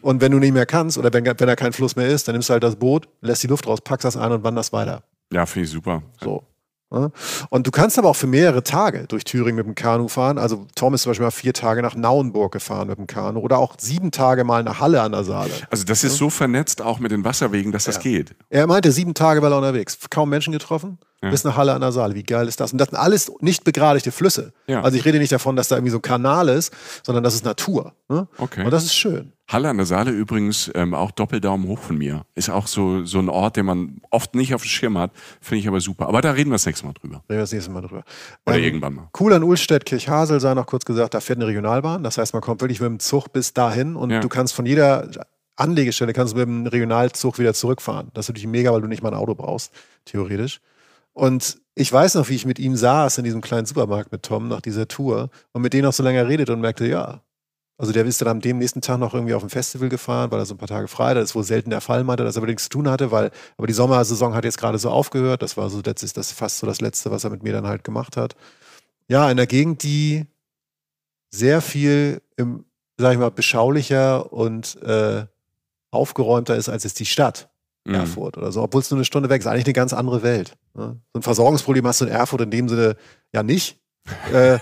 und wenn du nicht mehr kannst oder wenn, wenn da kein Fluss mehr ist, dann nimmst du halt das Boot, lässt die Luft raus, packst das ein und wanderst weiter. Ja, finde ich super. So. Ne? Und du kannst aber auch für mehrere Tage durch Thüringen mit dem Kanu fahren. Also Tom ist zum Beispiel mal vier Tage nach Nauenburg gefahren mit dem Kanu oder auch sieben Tage mal nach Halle an der Saale. Also das ist so vernetzt auch mit den Wasserwegen, dass das ja. geht. Er meinte sieben Tage war er unterwegs. Kaum Menschen getroffen ja. bis nach Halle an der Saale. Wie geil ist das? Und das sind alles nicht begradigte Flüsse. Ja. Also ich rede nicht davon, dass da irgendwie so ein Kanal ist, sondern das ist Natur. Ne? Okay. Und das ist schön. Halle an der Saale übrigens ähm, auch Doppeldaumen hoch von mir. Ist auch so, so ein Ort, den man oft nicht auf dem Schirm hat. Finde ich aber super. Aber da reden wir das nächste Mal drüber. Reden wir das nächste Mal drüber. Oder ähm, irgendwann mal. Cool an Ulstedt, Kirchhasel sei noch kurz gesagt, da fährt eine Regionalbahn. Das heißt, man kommt wirklich mit dem Zug bis dahin und ja. du kannst von jeder Anlegestelle kannst du mit dem Regionalzug wieder zurückfahren. Das ist natürlich mega, weil du nicht mal ein Auto brauchst, theoretisch. Und ich weiß noch, wie ich mit ihm saß in diesem kleinen Supermarkt mit Tom nach dieser Tour und mit dem noch so lange redet und merkte, ja. Also der ist dann am dem nächsten Tag noch irgendwie auf ein Festival gefahren, weil er so ein paar Tage frei, das ist wohl selten der Fall, meinte, dass er nichts zu tun hatte, weil, aber die Sommersaison hat jetzt gerade so aufgehört, das war so letztlich das fast so das Letzte, was er mit mir dann halt gemacht hat. Ja, in der Gegend, die sehr viel im, sag ich mal, beschaulicher und äh, aufgeräumter ist als es die Stadt mhm. Erfurt oder so, obwohl es nur eine Stunde weg ist. Eigentlich eine ganz andere Welt. Ne? So ein Versorgungsproblem hast du in Erfurt in dem Sinne ja nicht. äh,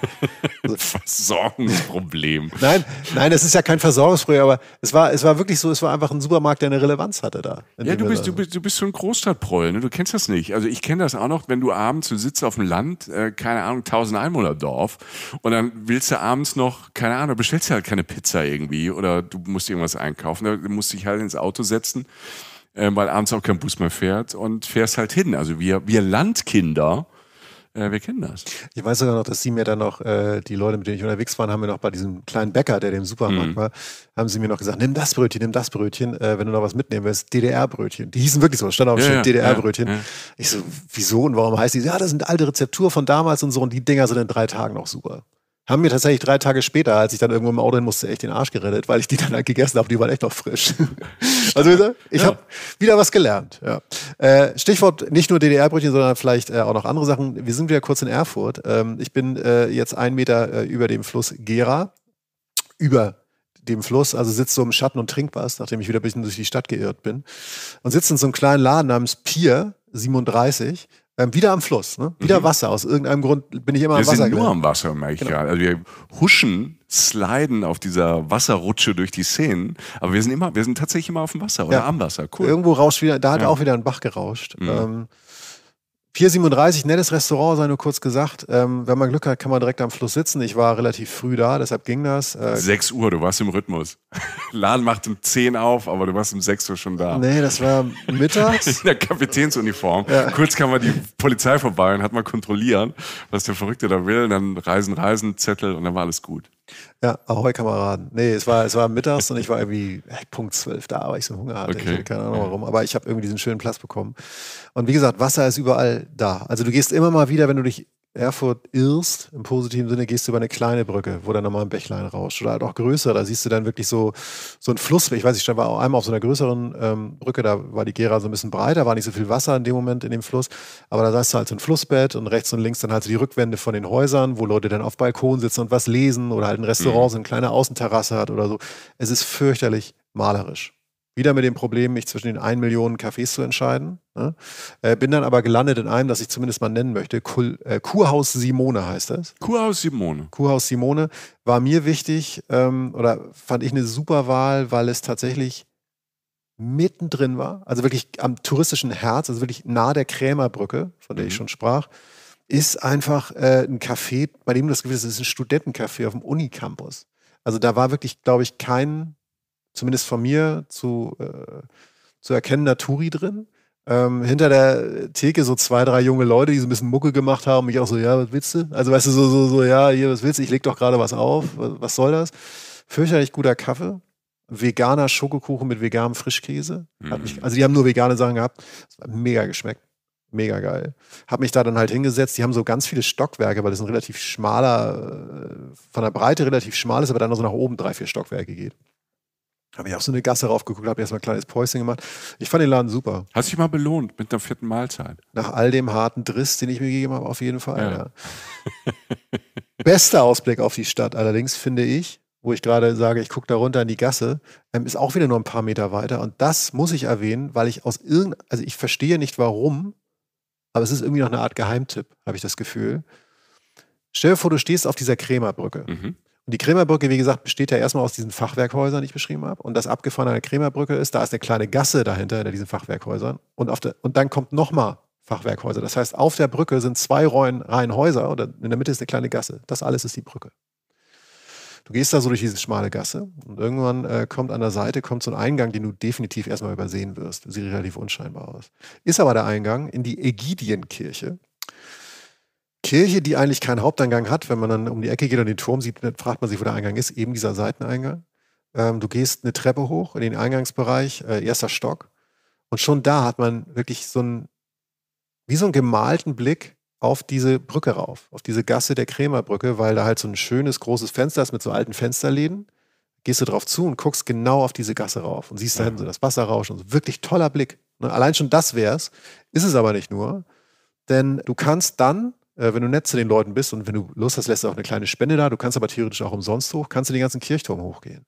Versorgungsproblem. nein, nein, es ist ja kein Versorgungsproblem, aber es war, es war wirklich so, es war einfach ein Supermarkt, der eine Relevanz hatte da. Ja, du bist, du bist, du bist so ein Großstadtproll, ne? du kennst das nicht. Also ich kenne das auch noch, wenn du abends, du sitzt auf dem Land, äh, keine Ahnung, 1000 Einwohner Dorf, und dann willst du abends noch, keine Ahnung, bestellst du halt keine Pizza irgendwie oder du musst irgendwas einkaufen, da musst du dich halt ins Auto setzen äh, weil abends auch kein Bus mehr fährt und fährst halt hin. Also wir, wir Landkinder, äh, wir kennen das. Ich weiß sogar noch, dass sie mir dann noch, äh, die Leute, mit denen ich unterwegs war, haben mir noch bei diesem kleinen Bäcker, der dem Supermarkt mhm. war, haben sie mir noch gesagt, nimm das Brötchen, nimm das Brötchen, äh, wenn du noch was mitnehmen willst, DDR-Brötchen. Die hießen wirklich so, stand auf dem ja, Schild, DDR-Brötchen. Ja, ich so, wieso und warum heißt die? Ja, das sind alte Rezeptur von damals und so und die Dinger sind in drei Tagen noch super haben mir tatsächlich drei Tage später, als ich dann irgendwo im Auto hin musste, echt den Arsch gerettet, weil ich die dann halt gegessen habe. Die waren echt noch frisch. also ich ja. habe wieder was gelernt. Ja. Äh, Stichwort nicht nur DDR-Brötchen, sondern vielleicht äh, auch noch andere Sachen. Wir sind wieder kurz in Erfurt. Ähm, ich bin äh, jetzt einen Meter über dem Fluss Gera. Über dem Fluss, also sitze so im Schatten und trink was, nachdem ich wieder ein bisschen durch die Stadt geirrt bin. Und sitze in so einem kleinen Laden namens Pier 37 ähm, wieder am Fluss, ne? wieder mhm. Wasser. Aus irgendeinem Grund bin ich immer wir am Wasser. Wir sind nur gewesen. am Wasser, merke ich genau. Also wir huschen, sliden auf dieser Wasserrutsche durch die Szenen, aber wir sind immer, wir sind tatsächlich immer auf dem Wasser oder ja. am Wasser. Cool. Irgendwo rauscht wieder, da hat ja. auch wieder ein Bach gerauscht. Mhm. Ähm, 437, nettes Restaurant, sei nur kurz gesagt. Ähm, wenn man Glück hat, kann man direkt am Fluss sitzen. Ich war relativ früh da, deshalb ging das. Äh, 6 Uhr, du warst im Rhythmus. Laden macht um 10 auf, aber du warst um 6 Uhr schon da. Nee, das war mittags. In der Kapitänsuniform. Ja. Kurz kam man die Polizei vorbei und hat mal kontrollieren, was der Verrückte da will. Und dann Reisen, Reisen, Zettel und dann war alles gut. Ja, ahoi Kameraden. Nee, es war, es war mittags und ich war irgendwie hey, Punkt zwölf da, aber ich so Hunger hatte. Okay. keine Ahnung warum, aber ich habe irgendwie diesen schönen Platz bekommen. Und wie gesagt, Wasser ist überall da. Also du gehst immer mal wieder, wenn du dich Erfurt irrst, im positiven Sinne gehst du über eine kleine Brücke, wo dann nochmal ein Bächlein rauscht oder halt auch größer. Da siehst du dann wirklich so, so einen Fluss. Ich weiß, nicht, ich war auch einmal auf so einer größeren ähm, Brücke, da war die Gera so ein bisschen breiter, war nicht so viel Wasser in dem Moment in dem Fluss. Aber da saß du halt so ein Flussbett und rechts und links dann halt so die Rückwände von den Häusern, wo Leute dann auf Balkon sitzen und was lesen oder halt ein Restaurant, mhm. so eine kleine Außenterrasse hat oder so. Es ist fürchterlich malerisch wieder mit dem Problem, mich zwischen den 1 Millionen Cafés zu entscheiden. Ne? Äh, bin dann aber gelandet in einem, das ich zumindest mal nennen möchte. Kul, äh, Kurhaus Simone heißt das. Kurhaus Simone. Kurhaus Simone war mir wichtig ähm, oder fand ich eine super Wahl, weil es tatsächlich mittendrin war, also wirklich am touristischen Herz, also wirklich nahe der Krämerbrücke, von der mhm. ich schon sprach, ist einfach äh, ein Café, bei dem das Gefühl ist, ist ein Studentencafé auf dem Unicampus. Also da war wirklich, glaube ich, kein zumindest von mir zu, äh, zu erkennender Turi drin. Ähm, hinter der Theke so zwei, drei junge Leute, die so ein bisschen Mucke gemacht haben. Mich auch so, ja, was willst du? Also weißt du, so, so, so, ja, hier, was willst du? Ich leg doch gerade was auf. Was, was soll das? Fürchterlich guter Kaffee. Veganer Schokokuchen mit veganem Frischkäse. Mhm. Mich, also die haben nur vegane Sachen gehabt. mega geschmeckt. Mega geil. Hab mich da dann halt hingesetzt. Die haben so ganz viele Stockwerke, weil das ein relativ schmaler, äh, von der Breite relativ schmal ist, aber dann so nach oben drei, vier Stockwerke geht. Habe ich auch so eine Gasse raufgeguckt, habe erstmal ein kleines Päuschen gemacht. Ich fand den Laden super. Hast dich mal belohnt mit der vierten Mahlzeit. Nach all dem harten Driss, den ich mir gegeben habe, auf jeden Fall. Ja. Ja. Bester Ausblick auf die Stadt allerdings, finde ich, wo ich gerade sage, ich gucke da runter in die Gasse, ähm, ist auch wieder nur ein paar Meter weiter. Und das muss ich erwähnen, weil ich aus irgendeinem, also ich verstehe nicht warum, aber es ist irgendwie noch eine Art Geheimtipp, habe ich das Gefühl. Stell dir vor, du stehst auf dieser Krämerbrücke. Mhm. Und die Krämerbrücke, wie gesagt, besteht ja erstmal aus diesen Fachwerkhäusern, die ich beschrieben habe. Und das Abgefahrene an der Krämerbrücke ist, da ist eine kleine Gasse dahinter, hinter diesen Fachwerkhäusern. Und, auf der, und dann kommt nochmal Fachwerkhäuser. Das heißt, auf der Brücke sind zwei Reihen, Reihen Häuser oder in der Mitte ist eine kleine Gasse. Das alles ist die Brücke. Du gehst da so durch diese schmale Gasse und irgendwann äh, kommt an der Seite kommt so ein Eingang, den du definitiv erstmal übersehen wirst. Sieht relativ unscheinbar aus. Ist aber der Eingang in die Ägidienkirche. Kirche, die eigentlich keinen Haupteingang hat, wenn man dann um die Ecke geht und den Turm sieht, fragt man sich, wo der Eingang ist, eben dieser Seiteneingang. Ähm, du gehst eine Treppe hoch in den Eingangsbereich, äh, erster Stock. Und schon da hat man wirklich so einen, wie so einen gemalten Blick auf diese Brücke rauf, auf diese Gasse der Krämerbrücke, weil da halt so ein schönes großes Fenster ist mit so alten Fensterläden. Gehst du drauf zu und guckst genau auf diese Gasse rauf und siehst da hinten so das Wasser rauschen. So wirklich toller Blick. Ne? Allein schon das wär's. Ist es aber nicht nur. Denn du kannst dann äh, wenn du nett zu den Leuten bist und wenn du Lust hast, lässt du auch eine kleine Spende da. Du kannst aber theoretisch auch umsonst hoch, kannst du den ganzen Kirchturm hochgehen.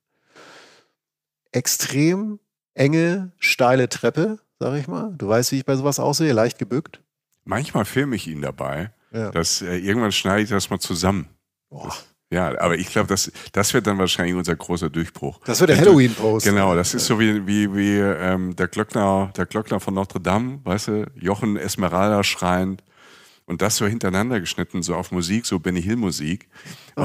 Extrem enge, steile Treppe, sag ich mal. Du weißt, wie ich bei sowas aussehe, leicht gebückt. Manchmal filme ich ihn dabei. Ja. Dass, äh, irgendwann schneide ich das mal zusammen. Boah. ja, aber ich glaube, das, das wird dann wahrscheinlich unser großer Durchbruch. Das wird der Halloween-Post. Genau, das ist so wie, wie, wie ähm, der, Glöckner, der Glöckner von Notre Dame, weißt du, Jochen Esmeralda schreiend. Und das so hintereinander geschnitten, so auf Musik, so Benny Hill-Musik.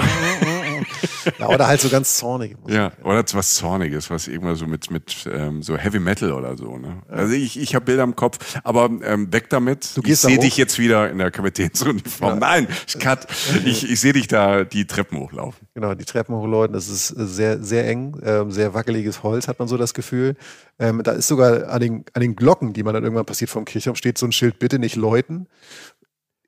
ja, oder halt so ganz zornig. Ja, oder was Zorniges, was irgendwas so mit, mit ähm, so Heavy Metal oder so. Ne? Also ich, ich habe Bilder im Kopf, aber ähm, weg damit. Du gehst ich sehe dich jetzt wieder in der Kapitänsuniform. Ja. Nein, Cut. Ich, ich sehe dich da die Treppen hochlaufen. Genau, die Treppen hochläuten. Das ist äh, sehr, sehr eng, ähm, sehr wackeliges Holz, hat man so das Gefühl. Ähm, da ist sogar an den, an den Glocken, die man dann irgendwann passiert vom Kirchhof, steht so ein Schild, bitte nicht läuten.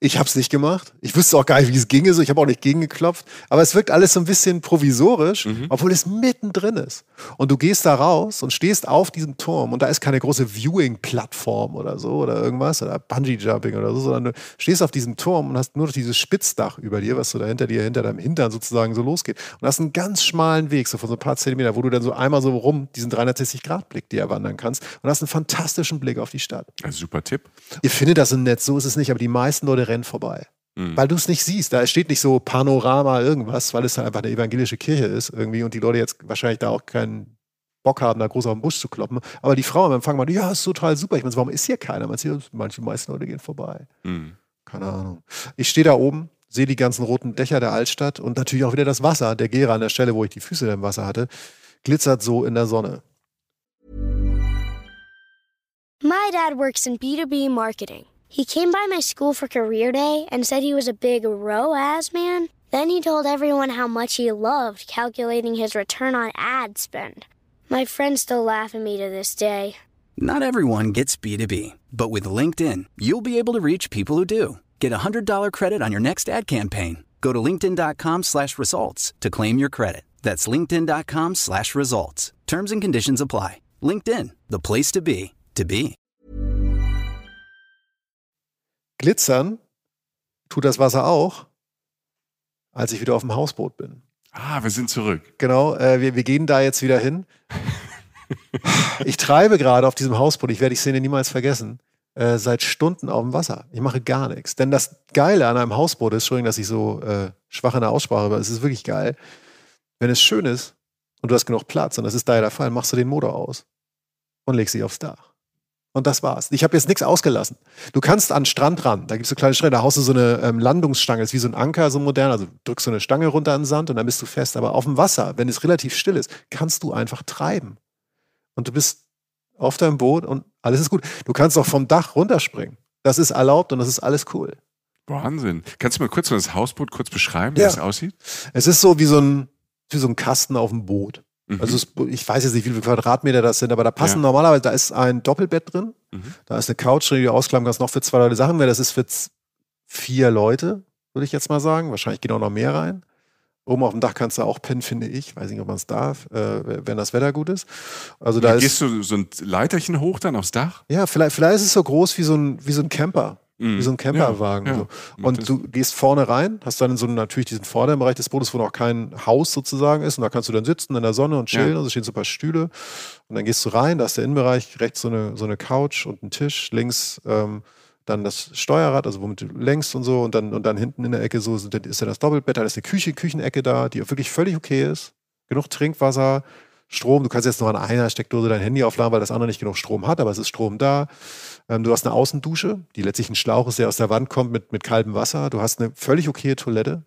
Ich habe es nicht gemacht. Ich wüsste auch gar nicht, wie es ginge. So. Ich habe auch nicht gegengeklopft. Aber es wirkt alles so ein bisschen provisorisch, mhm. obwohl es mittendrin ist. Und du gehst da raus und stehst auf diesem Turm und da ist keine große Viewing-Plattform oder so oder irgendwas oder Bungee-Jumping oder so, sondern du stehst auf diesem Turm und hast nur noch dieses Spitzdach über dir, was so da hinter dir, hinter deinem Hintern sozusagen so losgeht. Und hast einen ganz schmalen Weg, so von so ein paar Zentimeter, wo du dann so einmal so rum diesen 360-Grad-Blick dir wandern kannst und hast einen fantastischen Blick auf die Stadt. Ein super Tipp. Ihr findet das im Netz, so ist es nicht, aber die meisten Leute renn vorbei. Mhm. Weil du es nicht siehst. Da steht nicht so Panorama irgendwas, weil es dann einfach eine evangelische Kirche ist irgendwie und die Leute jetzt wahrscheinlich da auch keinen Bock haben, da groß auf den Busch zu kloppen. Aber die Frau am Empfang meinte, ja, ist total super. Ich meine, warum ist hier keiner? Man sieht, manche meisten Leute gehen vorbei. Mhm. Keine Ahnung. Ich stehe da oben, sehe die ganzen roten Dächer der Altstadt und natürlich auch wieder das Wasser. Der Gera an der Stelle, wo ich die Füße im Wasser hatte, glitzert so in der Sonne. My dad works in B2B Marketing. He came by my school for career day and said he was a big ROAS man. Then he told everyone how much he loved calculating his return on ad spend. My friends still laugh at me to this day. Not everyone gets B2B, but with LinkedIn, you'll be able to reach people who do. Get a $100 credit on your next ad campaign. Go to linkedin.com slash results to claim your credit. That's linkedin.com slash results. Terms and conditions apply. LinkedIn, the place to be, to be. Glitzern tut das Wasser auch, als ich wieder auf dem Hausboot bin. Ah, wir sind zurück. Genau, äh, wir, wir gehen da jetzt wieder hin. ich treibe gerade auf diesem Hausboot, ich werde die Szene niemals vergessen, äh, seit Stunden auf dem Wasser. Ich mache gar nichts. Denn das Geile an einem Hausboot ist, Entschuldigung, dass ich so äh, schwach in der Aussprache bin, es ist wirklich geil. Wenn es schön ist und du hast genug Platz, und das ist da ja der Fall, machst du den Motor aus und legst sie aufs Dach. Und das war's. Ich habe jetzt nichts ausgelassen. Du kannst an den Strand ran. Da gibt es so kleine Strände, da haust du so eine ähm, Landungsstange, das ist wie so ein Anker, so modern. Also drückst so eine Stange runter an den Sand und dann bist du fest. Aber auf dem Wasser, wenn es relativ still ist, kannst du einfach treiben. Und du bist auf deinem Boot und alles ist gut. Du kannst auch vom Dach runterspringen. Das ist erlaubt und das ist alles cool. Wahnsinn. Kannst du mal kurz das Hausboot kurz beschreiben, wie es aussieht? Es ist so wie so ein, wie so ein Kasten auf dem Boot. Mhm. Also es, ich weiß jetzt nicht, wie viele Quadratmeter das sind, aber da passen ja. normalerweise, da ist ein Doppelbett drin, mhm. da ist eine Couch, die du kannst, noch für zwei Leute Sachen, weil das ist für vier Leute, würde ich jetzt mal sagen. Wahrscheinlich gehen auch noch mehr rein. Oben auf dem Dach kannst du auch pennen, finde ich. Weiß nicht, ob man es darf, äh, wenn das Wetter gut ist. Also da ja, ist, gehst du so ein Leiterchen hoch dann aufs Dach? Ja, vielleicht, vielleicht ist es so groß wie so ein, wie so ein Camper. Mhm. Wie so ein mhm. Camperwagen. Ja, ja. So. Und du gehst vorne rein, hast dann so natürlich diesen vorderen Bereich des Bootes, wo noch kein Haus sozusagen ist. Und da kannst du dann sitzen in der Sonne und chillen. Ja. Also stehen so ein paar Stühle. Und dann gehst du rein, da ist der Innenbereich, rechts so eine, so eine Couch und ein Tisch, links ähm, dann das Steuerrad, also womit du längst und so. Und dann, und dann hinten in der Ecke so ist dann das Doppelbett, da ist eine Küche, Küchenecke da, die wirklich völlig okay ist. Genug Trinkwasser, Strom. Du kannst jetzt noch an einer Steckdose dein Handy aufladen, weil das andere nicht genug Strom hat, aber es ist Strom da. Ähm, du hast eine Außendusche, die letztlich ein Schlauch ist, der aus der Wand kommt mit, mit kaltem Wasser. Du hast eine völlig okaye Toilette.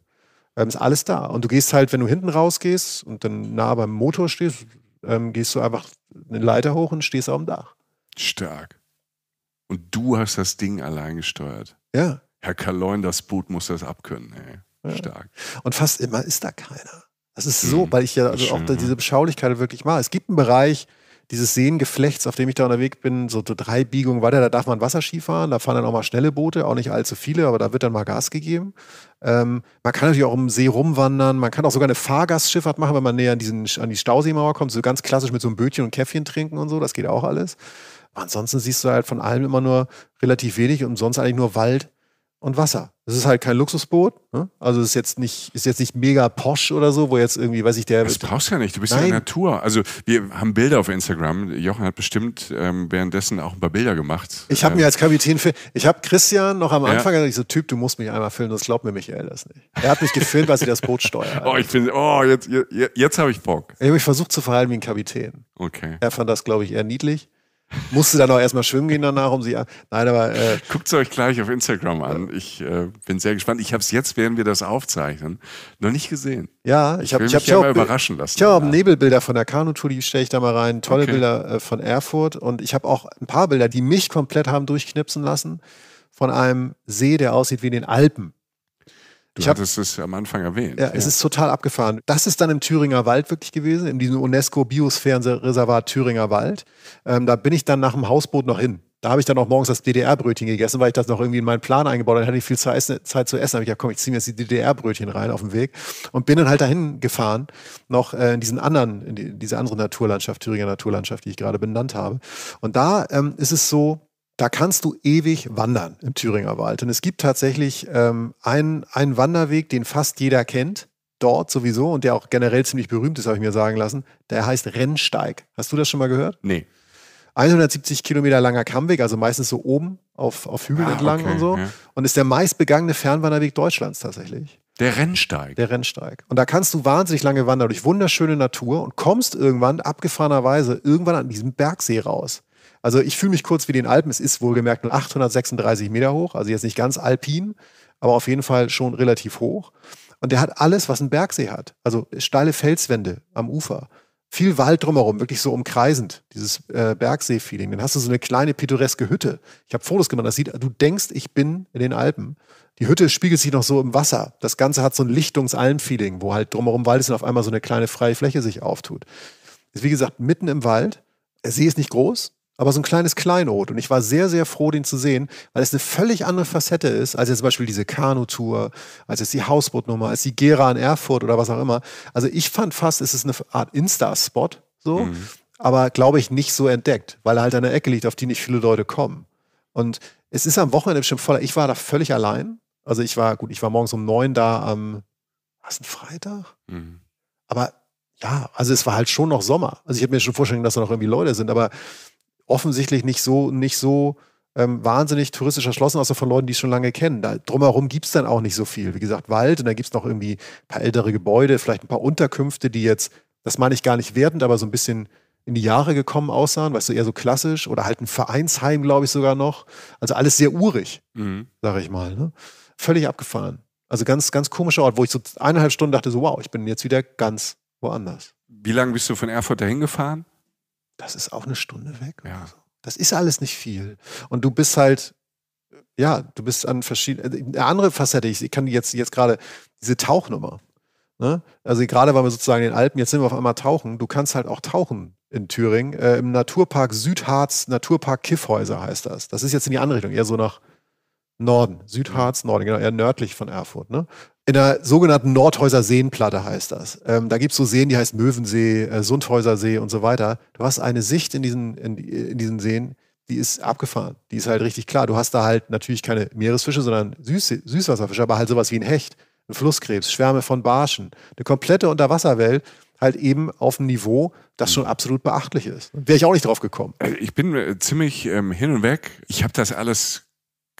Ähm, ist alles da. Und du gehst halt, wenn du hinten rausgehst und dann nah beim Motor stehst, ähm, gehst du einfach eine Leiter hoch und stehst auf dem Dach. Stark. Und du hast das Ding allein gesteuert. Ja. Herr Kaloin, das Boot muss das abkönnen, ey. Stark. Und fast immer ist da keiner. Das ist so, hm, weil ich ja also auch da, diese Beschaulichkeit wirklich mache. Es gibt einen Bereich dieses Seengeflechts, auf dem ich da unterwegs bin, so drei Biegungen weiter, da darf man Wasserski fahren, da fahren dann auch mal schnelle Boote, auch nicht allzu viele, aber da wird dann mal Gas gegeben. Ähm, man kann natürlich auch im See rumwandern, man kann auch sogar eine Fahrgastschifffahrt machen, wenn man näher an, diesen, an die Stauseemauer kommt, so ganz klassisch mit so einem Bötchen und Käffchen trinken und so, das geht auch alles. Ansonsten siehst du halt von allem immer nur relativ wenig und sonst eigentlich nur Wald, und Wasser. Das ist halt kein Luxusboot. Ne? Also ist jetzt nicht, ist jetzt nicht mega posch oder so, wo jetzt irgendwie, weiß ich, der. Das brauchst du ja nicht, du bist Nein. ja in der Natur. Also wir haben Bilder auf Instagram. Jochen hat bestimmt ähm, währenddessen auch ein paar Bilder gemacht. Ich habe ähm. mir als Kapitän für. Ich habe Christian noch am Anfang ja. gesagt, so Typ, du musst mich einmal filmen, sonst glaubt mir Michael das nicht. Er hat mich gefilmt, weil sie das Boot steuert. oh, ich bin, oh, jetzt, jetzt, jetzt habe ich Bock. Ich habe mich versucht zu verhalten wie ein Kapitän. Okay. Er fand das, glaube ich, eher niedlich. Musste dann auch erstmal schwimmen gehen danach, um sie Nein, aber. Äh Guckt es euch gleich auf Instagram an. Ich äh, bin sehr gespannt. Ich habe es jetzt, während wir das aufzeichnen, noch nicht gesehen. Ja, ich habe ich, hab, ich, hab, ich, überraschen lassen. Ich habe Nebelbilder von der Kanutour, die stelle ich da mal rein. Tolle okay. Bilder äh, von Erfurt. Und ich habe auch ein paar Bilder, die mich komplett haben durchknipsen lassen, von einem See, der aussieht wie in den Alpen. Du ich hattest hab, es am Anfang erwähnt. Ja, ja, es ist total abgefahren. Das ist dann im Thüringer Wald wirklich gewesen, in diesem UNESCO-Biosphärenreservat Thüringer Wald. Ähm, da bin ich dann nach dem Hausboot noch hin. Da habe ich dann auch morgens das DDR-Brötchen gegessen, weil ich das noch irgendwie in meinen Plan eingebaut habe. Da hatte ich viel Zeit, Zeit zu essen. Da habe ich gesagt, komm, ich ziehe mir jetzt die DDR-Brötchen rein auf dem Weg und bin dann halt dahin gefahren, noch äh, in diesen anderen, in diese andere Naturlandschaft, Thüringer Naturlandschaft, die ich gerade benannt habe. Und da ähm, ist es so, da kannst du ewig wandern im Thüringer Wald. Und es gibt tatsächlich ähm, einen, einen Wanderweg, den fast jeder kennt, dort sowieso, und der auch generell ziemlich berühmt ist, habe ich mir sagen lassen. Der heißt Rennsteig. Hast du das schon mal gehört? Nee. 170 Kilometer langer Kammweg, also meistens so oben auf, auf Hügeln ah, entlang okay, und so. Ja. Und ist der meistbegangene Fernwanderweg Deutschlands tatsächlich. Der Rennsteig. Der Rennsteig. Und da kannst du wahnsinnig lange wandern durch wunderschöne Natur und kommst irgendwann, abgefahrenerweise, irgendwann an diesem Bergsee raus. Also ich fühle mich kurz wie den Alpen. Es ist wohlgemerkt nur 836 Meter hoch, also jetzt nicht ganz alpin, aber auf jeden Fall schon relativ hoch. Und der hat alles, was ein Bergsee hat. Also steile Felswände am Ufer, viel Wald drumherum, wirklich so umkreisend, dieses äh, Bergsee-Feeling. Dann hast du so eine kleine pittoreske Hütte. Ich habe Fotos gemacht, das sieht, du denkst, ich bin in den Alpen. Die Hütte spiegelt sich noch so im Wasser. Das Ganze hat so ein Lichtungsalm-Feeling, wo halt drumherum Wald ist und auf einmal so eine kleine freie Fläche sich auftut. Ist wie gesagt mitten im Wald. Der See ist nicht groß, aber so ein kleines Kleinod. Und ich war sehr, sehr froh, den zu sehen, weil es eine völlig andere Facette ist, als jetzt zum Beispiel diese Kanu-Tour, als jetzt die Hausbootnummer, als die Gera in Erfurt oder was auch immer. Also ich fand fast, es ist eine Art Insta-Spot, so, mhm. aber glaube ich nicht so entdeckt, weil er halt an der Ecke liegt, auf die nicht viele Leute kommen. Und es ist am Wochenende bestimmt voller. Ich war da völlig allein. Also ich war, gut, ich war morgens um neun da am, was, ein Freitag? Mhm. Aber ja, also es war halt schon noch Sommer. Also ich hätte mir schon vorstellen, dass da noch irgendwie Leute sind, aber offensichtlich nicht so, nicht so ähm, wahnsinnig touristisch erschlossen, außer von Leuten, die es schon lange kennen. Da, drumherum gibt es dann auch nicht so viel. Wie gesagt, Wald und da gibt es noch irgendwie ein paar ältere Gebäude, vielleicht ein paar Unterkünfte, die jetzt, das meine ich gar nicht wertend, aber so ein bisschen in die Jahre gekommen aussahen, weißt du, eher so klassisch oder halt ein Vereinsheim, glaube ich, sogar noch. Also alles sehr urig, mhm. sage ich mal. Ne? Völlig abgefahren. Also ganz, ganz komischer Ort, wo ich so eineinhalb Stunden dachte, so wow, ich bin jetzt wieder ganz woanders. Wie lange bist du von Erfurt dahin gefahren? das ist auch eine Stunde weg. Ja. So. Das ist alles nicht viel. Und du bist halt, ja, du bist an verschiedenen, äh, eine andere Facette, ich kann jetzt, jetzt gerade diese Tauchnummer. Ne? Also gerade weil wir sozusagen in den Alpen, jetzt sind wir auf einmal tauchen, du kannst halt auch tauchen in Thüringen, äh, im Naturpark Südharz, Naturpark Kiffhäuser heißt das. Das ist jetzt in die andere Richtung, eher so nach Norden, Südharz, Norden, genau, eher nördlich von Erfurt. Ne? in der sogenannten Nordhäuser Seenplatte heißt das. Ähm, da gibt es so Seen, die heißt Möwensee, äh, Sundhäuser See und so weiter. Du hast eine Sicht in diesen, in, in, diesen Seen, die ist abgefahren. Die ist halt richtig klar. Du hast da halt natürlich keine Meeresfische, sondern Süß Süßwasserfische, aber halt sowas wie ein Hecht, ein Flusskrebs, Schwärme von Barschen. Eine komplette Unterwasserwelt, halt eben auf einem Niveau, das schon mhm. absolut beachtlich ist. Wäre ich auch nicht drauf gekommen. Äh, ich bin äh, ziemlich ähm, hin und weg. Ich habe das alles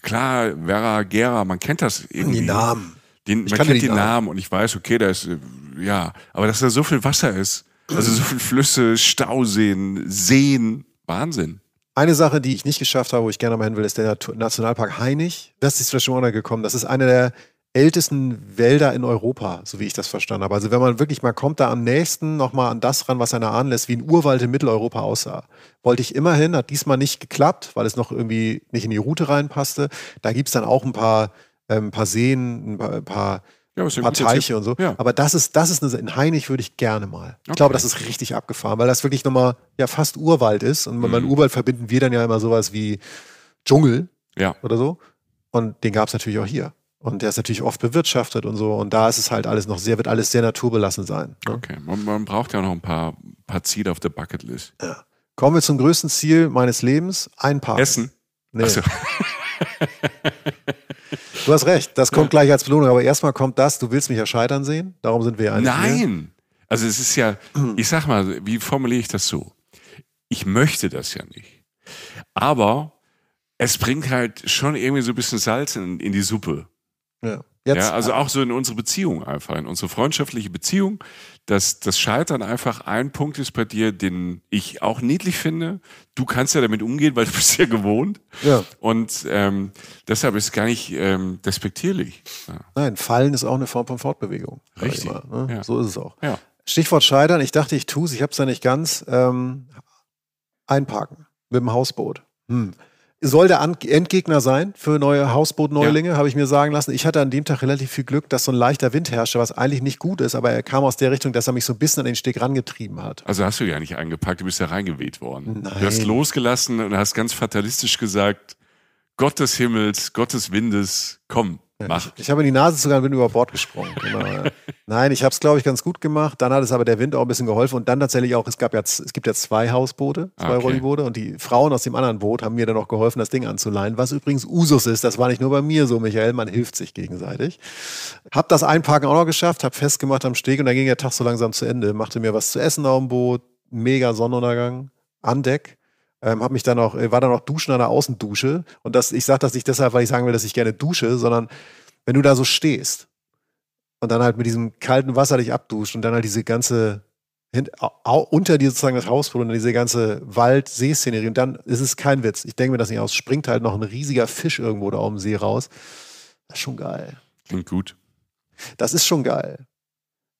klar, Vera, Gera, man kennt das irgendwie. Die Namen. Den, man kennt den Namen. Namen und ich weiß, okay, da ist, äh, ja, aber dass da so viel Wasser ist, also so viele Flüsse, Stauseen, Seen, Wahnsinn. Eine Sache, die ich nicht geschafft habe, wo ich gerne mal hin will, ist der Nationalpark Hainich. Das ist vielleicht schon mal gekommen. Das ist einer der ältesten Wälder in Europa, so wie ich das verstanden habe. Also wenn man wirklich mal kommt, da am nächsten nochmal an das ran, was einer ahnen lässt, wie ein Urwald in Mitteleuropa aussah. Wollte ich immerhin, hat diesmal nicht geklappt, weil es noch irgendwie nicht in die Route reinpasste. Da gibt es dann auch ein paar ein ähm, paar Seen, ein paar, ein paar, ja, ein paar Teiche und so. Ja. Aber das ist, das ist eine, in Heinig würde ich gerne mal. Okay. Ich glaube, das ist richtig abgefahren, weil das wirklich nochmal ja fast Urwald ist. Und mhm. mit Urwald verbinden wir dann ja immer sowas wie Dschungel ja. oder so. Und den gab es natürlich auch hier. Und der ist natürlich oft bewirtschaftet und so. Und da ist es halt alles noch sehr, wird alles sehr naturbelassen sein. Ne? Okay, man, man, braucht ja noch ein paar, paar Ziele auf der Bucketlist. Ja. Kommen wir zum größten Ziel meines Lebens: ein Park. Essen. Nee. So. du hast recht, das kommt ja. gleich als Belohnung, aber erstmal kommt das, du willst mich ja scheitern sehen, darum sind wir eigentlich. Nein! Hier. Also es ist ja, ich sag mal, wie formuliere ich das so? Ich möchte das ja nicht. Aber es bringt halt schon irgendwie so ein bisschen Salz in, in die Suppe. Ja. Jetzt, ja, also auch so in unsere Beziehung einfach, in unsere freundschaftliche Beziehung dass das Scheitern einfach ein Punkt ist bei dir, den ich auch niedlich finde. Du kannst ja damit umgehen, weil du bist ja gewohnt. Ja. Und ähm, deshalb ist es gar nicht ähm, despektierlich. Ja. Nein, Fallen ist auch eine Form von Fortbewegung. Richtig. Mal, ne? ja. So ist es auch. Ja. Stichwort Scheitern. Ich dachte, ich tue es, ich habe es ja nicht ganz. Ähm, einparken mit dem Hausboot. Hm soll der Endgegner sein für neue Hausbootneulinge, ja. habe ich mir sagen lassen. Ich hatte an dem Tag relativ viel Glück, dass so ein leichter Wind herrschte, was eigentlich nicht gut ist, aber er kam aus der Richtung, dass er mich so ein bisschen an den Steg rangetrieben hat. Also hast du ja nicht eingepackt, du bist ja reingeweht worden. Nein. Du hast losgelassen und hast ganz fatalistisch gesagt, Gott des Himmels, Gott des Windes, komm, Mach. Ich, ich habe die Nase sogar und bin über Bord gesprungen. Genau. Nein, ich habe es, glaube ich, ganz gut gemacht. Dann hat es aber der Wind auch ein bisschen geholfen. Und dann tatsächlich auch, es gab ja, es gibt ja zwei Hausboote, zwei okay. Rolliboote. Und die Frauen aus dem anderen Boot haben mir dann auch geholfen, das Ding anzuleihen. Was übrigens Usus ist, das war nicht nur bei mir so, Michael, man hilft sich gegenseitig. Hab das Einparken auch noch geschafft, habe festgemacht am Steg und dann ging der Tag so langsam zu Ende. Machte mir was zu essen auf dem Boot, mega Sonnenuntergang, an Deck ähm, hab mich dann auch, äh, war dann auch duschen an der Außendusche. Und das, ich sage das nicht deshalb, weil ich sagen will, dass ich gerne dusche, sondern wenn du da so stehst und dann halt mit diesem kalten Wasser dich abduscht und dann halt diese ganze unter dir sozusagen das Hausboot und diese ganze Wald-See-Szenerie. Und dann ist es kein Witz. Ich denke mir das nicht aus. Springt halt noch ein riesiger Fisch irgendwo da auf dem See raus. Das ist schon geil. Klingt gut. Das ist schon geil.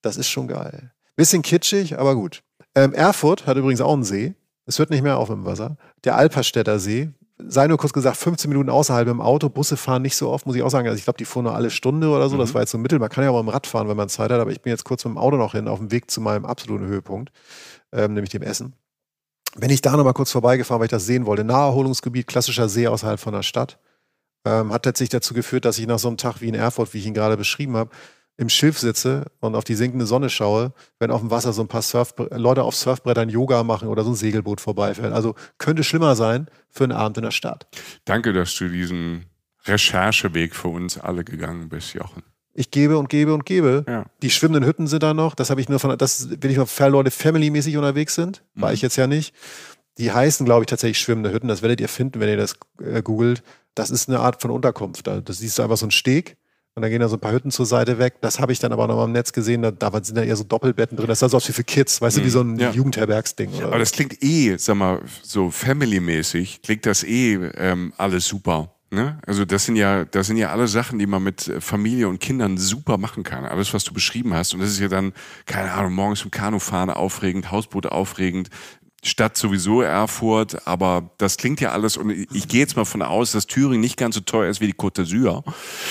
Das ist schon geil. Bisschen kitschig, aber gut. Ähm, Erfurt hat übrigens auch einen See. Es hört nicht mehr auf im Wasser. Der Alperstädter See, sei nur kurz gesagt, 15 Minuten außerhalb im Auto, Busse fahren nicht so oft, muss ich auch sagen. Also ich glaube, die fuhren nur alle Stunde oder so. Mhm. Das war jetzt so ein Mittel. Man kann ja auch mal im Rad fahren, wenn man Zeit hat, aber ich bin jetzt kurz mit dem Auto noch hin, auf dem Weg zu meinem absoluten Höhepunkt, ähm, nämlich dem Essen. Bin ich da nochmal kurz vorbeigefahren, weil ich das sehen wollte. Naherholungsgebiet, klassischer See außerhalb von der Stadt. Ähm, hat letztlich dazu geführt, dass ich nach so einem Tag wie in Erfurt, wie ich ihn gerade beschrieben habe, im Schiff sitze und auf die sinkende Sonne schaue, wenn auf dem Wasser so ein paar Surf Leute auf Surfbrettern Yoga machen oder so ein Segelboot vorbeifährt. Also könnte schlimmer sein für einen Abend in der Stadt. Danke, dass du diesen Rechercheweg für uns alle gegangen bist, Jochen. Ich gebe und gebe und gebe. Ja. Die schwimmenden Hütten sind da noch. Das habe ich nur von, das, bin ich nur mal Leute family-mäßig unterwegs sind, war mhm. ich jetzt ja nicht. Die heißen, glaube ich, tatsächlich schwimmende Hütten. Das werdet ihr finden, wenn ihr das äh, googelt. Das ist eine Art von Unterkunft. Da das siehst du einfach so einen Steg und dann gehen da so ein paar Hütten zur Seite weg. Das habe ich dann aber noch mal im Netz gesehen. Da, da sind da eher so Doppelbetten drin. Das sah so aus wie für Kids, weißt mhm. du, wie mhm. so ein ja. Jugendherbergsding. Oder? Aber das klingt eh, sag mal, so family-mäßig, klingt das eh ähm, alles super. Ne? Also das sind ja, das sind ja alle Sachen, die man mit Familie und Kindern super machen kann. Alles, was du beschrieben hast. Und das ist ja dann, keine Ahnung, morgens im Kanufahren aufregend, Hausboot aufregend, Stadt sowieso Erfurt, aber das klingt ja alles und ich gehe jetzt mal von aus, dass Thüringen nicht ganz so teuer ist wie die Côte d'Azur.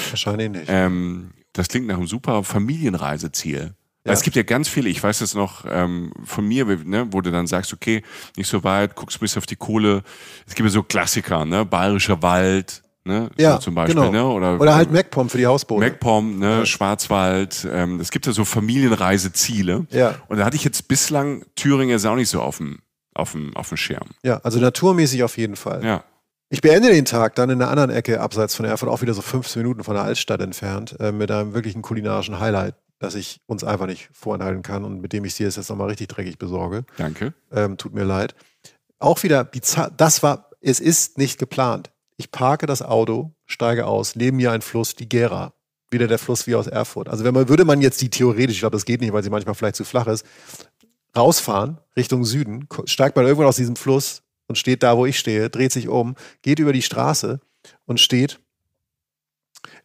Wahrscheinlich nicht. Ähm, das klingt nach einem super Familienreiseziel. Ja. Es gibt ja ganz viele, ich weiß das noch ähm, von mir, ne, wo du dann sagst, okay, nicht so weit, guckst ein bisschen auf die Kohle. Es gibt ja so Klassiker, ne? Bayerischer Wald, ne? Ja, so zum Beispiel, genau. ne? Oder, Oder halt MacPom für die Hausboote. MacPom, ne? Ja. Schwarzwald. Ähm, es gibt ja so Familienreiseziele. Ja. Und da hatte ich jetzt bislang Thüringen jetzt auch nicht so offen auf dem, auf dem Schirm. Ja, also naturmäßig auf jeden Fall. Ja. Ich beende den Tag dann in der anderen Ecke, abseits von Erfurt, auch wieder so 15 Minuten von der Altstadt entfernt, äh, mit einem wirklichen kulinarischen Highlight, das ich uns einfach nicht vorenthalten kann und mit dem ich sie jetzt nochmal richtig dreckig besorge. Danke. Ähm, tut mir leid. Auch wieder bizarr, das war, es ist nicht geplant. Ich parke das Auto, steige aus, neben mir ein Fluss, die Gera wieder der Fluss wie aus Erfurt. Also wenn man, würde man jetzt die theoretisch, ich glaube, das geht nicht, weil sie manchmal vielleicht zu flach ist, rausfahren Richtung Süden, steigt man irgendwann aus diesem Fluss und steht da, wo ich stehe, dreht sich um, geht über die Straße und steht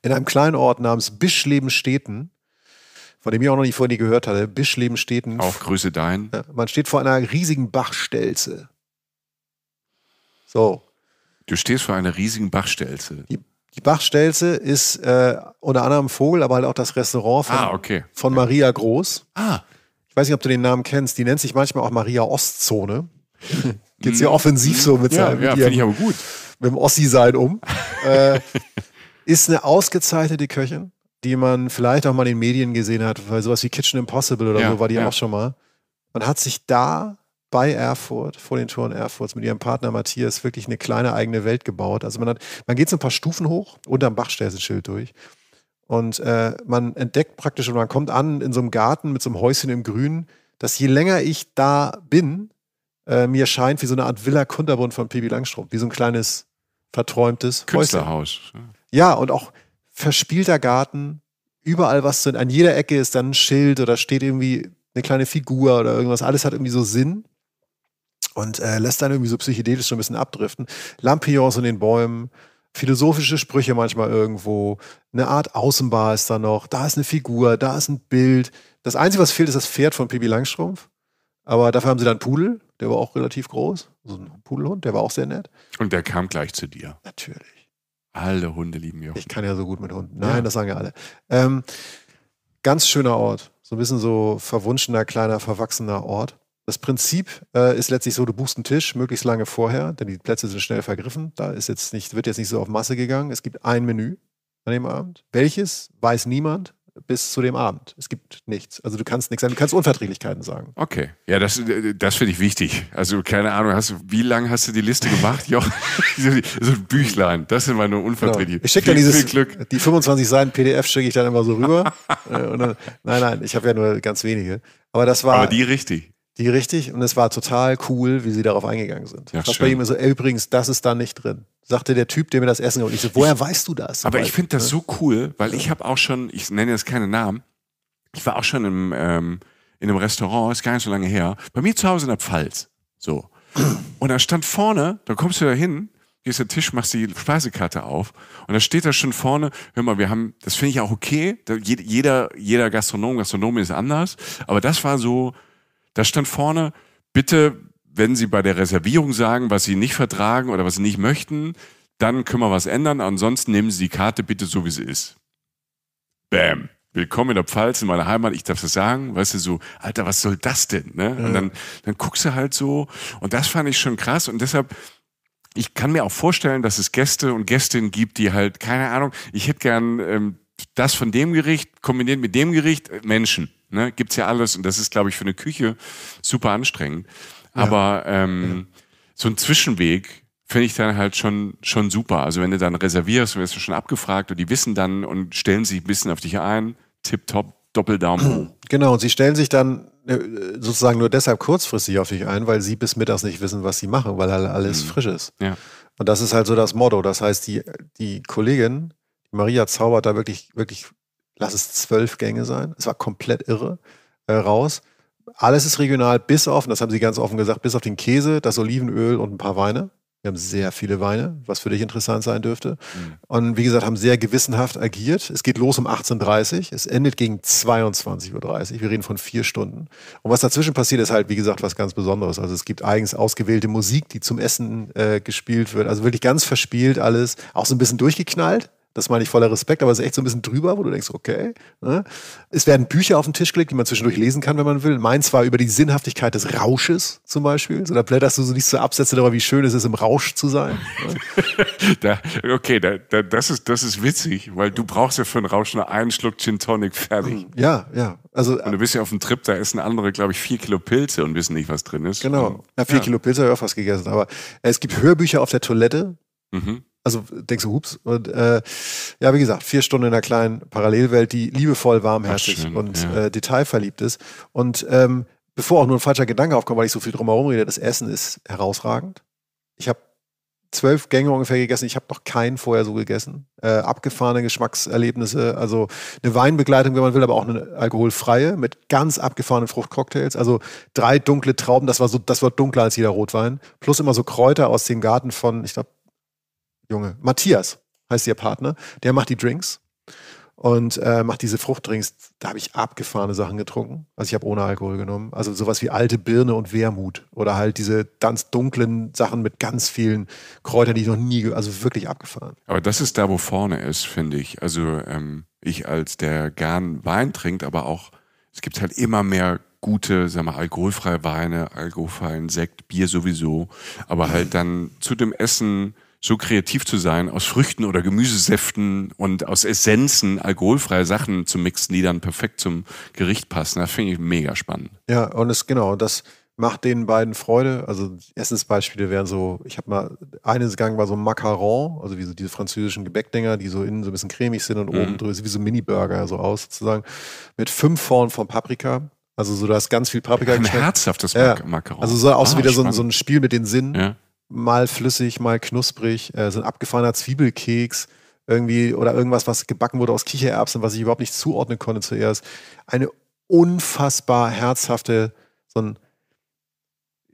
in einem kleinen Ort namens Bischlebenstädten, von dem ich auch noch nicht vorhin nie gehört hatte. Bischlebenstädten. Auch Grüße dein. Man steht vor einer riesigen Bachstelze. So. Du stehst vor einer riesigen Bachstelze. Die, die Bachstelze ist äh, unter anderem Vogel, aber halt auch das Restaurant von, ah, okay. von Maria Groß. Ah weiß nicht, ob du den Namen kennst, die nennt sich manchmal auch Maria Ostzone. Geht sie mhm. offensiv so mit seinem. Ja, ja finde ich aber gut. Mit dem Ossi-Sein um. äh, ist eine ausgezeichnete Köchin, die man vielleicht auch mal in den Medien gesehen hat, weil sowas wie Kitchen Impossible oder ja, so war die ja. auch schon mal. Man hat sich da bei Erfurt, vor den Toren Erfurts, mit ihrem Partner Matthias wirklich eine kleine eigene Welt gebaut. Also man hat, man geht so ein paar Stufen hoch, unterm Bachstellsenschild durch. Und äh, man entdeckt praktisch, und man kommt an in so einem Garten mit so einem Häuschen im Grün, dass je länger ich da bin, äh, mir scheint wie so eine Art Villa Kunterbund von Pibi Langstrom, wie so ein kleines verträumtes Künstlerhaus. Häuschen. Ja, und auch verspielter Garten, überall was sind. An jeder Ecke ist dann ein Schild oder steht irgendwie eine kleine Figur oder irgendwas. Alles hat irgendwie so Sinn und äh, lässt dann irgendwie so psychedelisch so ein bisschen abdriften. Lampions in den Bäumen, philosophische Sprüche manchmal irgendwo, eine Art Außenbar ist da noch, da ist eine Figur, da ist ein Bild. Das Einzige, was fehlt, ist das Pferd von Pibi Langstrumpf. Aber dafür haben sie dann Pudel, der war auch relativ groß, so ein Pudelhund, der war auch sehr nett. Und der kam gleich zu dir. Natürlich. Alle Hunde lieben Jochen. Ich kann ja so gut mit Hunden. Nein, ja. das sagen ja alle. Ähm, ganz schöner Ort, so ein bisschen so verwunschener, kleiner, verwachsener Ort. Das Prinzip äh, ist letztlich so, du buchst einen Tisch möglichst lange vorher, denn die Plätze sind schnell vergriffen. Da ist jetzt nicht, wird jetzt nicht so auf Masse gegangen. Es gibt ein Menü an dem Abend. Welches, weiß niemand bis zu dem Abend. Es gibt nichts. Also du kannst nichts sagen, du kannst Unverträglichkeiten sagen. Okay. Ja, das, das finde ich wichtig. Also keine Ahnung, hast du, wie lange hast du die Liste gemacht? so, ein Büchlein, das sind meine Unverträglichkeiten. Genau. Ich schicke dann dieses, Glück. die 25 Seiten PDF schicke ich dann immer so rüber. Äh, dann, nein, nein, ich habe ja nur ganz wenige. Aber das war. Aber die richtig. Die richtig. Und es war total cool, wie sie darauf eingegangen sind. Ja, ich bei ihm so, ey, übrigens, das ist da nicht drin. Sagte der Typ, der mir das Essen gab. Und ich so, woher ich, weißt du das? Aber ich finde das ne? so cool, weil ich habe auch schon, ich nenne jetzt keinen Namen, ich war auch schon im, ähm, in einem Restaurant, ist gar nicht so lange her, bei mir zu Hause in der Pfalz. So. Und da stand vorne, da kommst du da hin, gehst an den Tisch, machst die Speisekarte auf und da steht da schon vorne, hör mal, wir haben, das finde ich auch okay, da, jeder, jeder Gastronom, Gastronomin ist anders, aber das war so, da stand vorne, bitte, wenn Sie bei der Reservierung sagen, was Sie nicht vertragen oder was Sie nicht möchten, dann können wir was ändern. Ansonsten nehmen Sie die Karte bitte so, wie sie ist. Bam. Willkommen in der Pfalz, in meiner Heimat, ich darf das sagen, weißt du, so, Alter, was soll das denn? Ne? Ja. Und dann, dann guckst du halt so. Und das fand ich schon krass. Und deshalb, ich kann mir auch vorstellen, dass es Gäste und Gästinnen gibt, die halt, keine Ahnung, ich hätte gern ähm, das von dem Gericht kombiniert mit dem Gericht äh, Menschen. Ne? es ja alles und das ist, glaube ich, für eine Küche super anstrengend. Ja. Aber ähm, ja. so ein Zwischenweg finde ich dann halt schon, schon super. Also wenn du dann reservierst und wirst du schon abgefragt und die wissen dann und stellen sich ein bisschen auf dich ein, tipptopp, Doppeldaumen hoch. Genau, und sie stellen sich dann äh, sozusagen nur deshalb kurzfristig auf dich ein, weil sie bis mittags nicht wissen, was sie machen, weil halt alles mhm. frisch ist. Ja. Und das ist halt so das Motto. Das heißt, die, die Kollegin Maria zaubert da wirklich, wirklich, lass es zwölf Gänge sein. Es war komplett irre äh, raus. Alles ist regional, bis auf, und das haben sie ganz offen gesagt, bis auf den Käse, das Olivenöl und ein paar Weine. Wir haben sehr viele Weine, was für dich interessant sein dürfte. Mhm. Und wie gesagt, haben sehr gewissenhaft agiert. Es geht los um 18.30 Uhr, es endet gegen 22.30 Uhr. Wir reden von vier Stunden. Und was dazwischen passiert, ist halt, wie gesagt, was ganz Besonderes. Also es gibt eigens ausgewählte Musik, die zum Essen äh, gespielt wird. Also wirklich ganz verspielt alles, auch so ein bisschen durchgeknallt. Das meine ich voller Respekt, aber es ist echt so ein bisschen drüber, wo du denkst, okay. Ne? Es werden Bücher auf den Tisch gelegt, die man zwischendurch lesen kann, wenn man will. Meins war über die Sinnhaftigkeit des Rausches zum Beispiel. So, da blätterst du so nicht so Absätze darüber, wie schön es ist, im Rausch zu sein. Ne? da, okay, da, da, das, ist, das ist witzig, weil du brauchst ja für einen Rausch nur einen Schluck Gin Tonic, fertig. Mm, ja, ja. Also, und du bist ja auf dem Trip, da essen andere, glaube ich, vier Kilo Pilze und wissen nicht, was drin ist. Genau. Ja, vier ja. Kilo Pilze habe ich auch fast gegessen. Aber es gibt Hörbücher auf der Toilette. Mhm. Also denkst du, hups. Und äh, ja, wie gesagt, vier Stunden in einer kleinen Parallelwelt, die liebevoll, warmherzig schön, und ja. äh, detailverliebt ist. Und ähm, bevor auch nur ein falscher Gedanke aufkommt, weil ich so viel drumherum rede, das Essen ist herausragend. Ich habe zwölf Gänge ungefähr gegessen. Ich habe noch keinen vorher so gegessen. Äh, abgefahrene Geschmackserlebnisse, also eine Weinbegleitung, wenn man will, aber auch eine alkoholfreie mit ganz abgefahrenen Fruchtcocktails. Also drei dunkle Trauben, das war so, das war dunkler als jeder Rotwein. Plus immer so Kräuter aus dem Garten von, ich glaube, Junge, Matthias heißt ihr Partner, der macht die Drinks und äh, macht diese Fruchtdrinks. Da habe ich abgefahrene Sachen getrunken. Also ich habe ohne Alkohol genommen. Also sowas wie alte Birne und Wermut oder halt diese ganz dunklen Sachen mit ganz vielen Kräutern, die ich noch nie, also wirklich abgefahren. Aber das ist da, wo vorne ist, finde ich. Also ähm, ich als der gern Wein trinkt, aber auch es gibt halt immer mehr gute, sag mal, alkoholfreie Weine, alkoholfreien Sekt, Bier sowieso, aber halt dann zu dem Essen so kreativ zu sein, aus Früchten oder Gemüsesäften und aus Essenzen alkoholfreie Sachen zu mixen, die dann perfekt zum Gericht passen. Das finde ich mega spannend. Ja, und es genau, das macht den beiden Freude. Also Essensbeispiele wären so, ich habe mal, eines Gang war so Macaron, also wie so diese französischen Gebäckdinger, die so innen so ein bisschen cremig sind und mhm. oben drüber, wie so Mini-Burger so aus sozusagen, mit fünf Formen von Paprika. Also so, da ist ganz viel Paprika Ein geschmeckt. herzhaftes ja. Macaron. Also so aus ah, wieder so, so, ein Spiel mit den Sinnen. Ja mal flüssig, mal knusprig, äh, so ein abgefahrener Zwiebelkeks irgendwie oder irgendwas, was gebacken wurde aus Kichererbsen, was ich überhaupt nicht zuordnen konnte zuerst. Eine unfassbar herzhafte, so ein,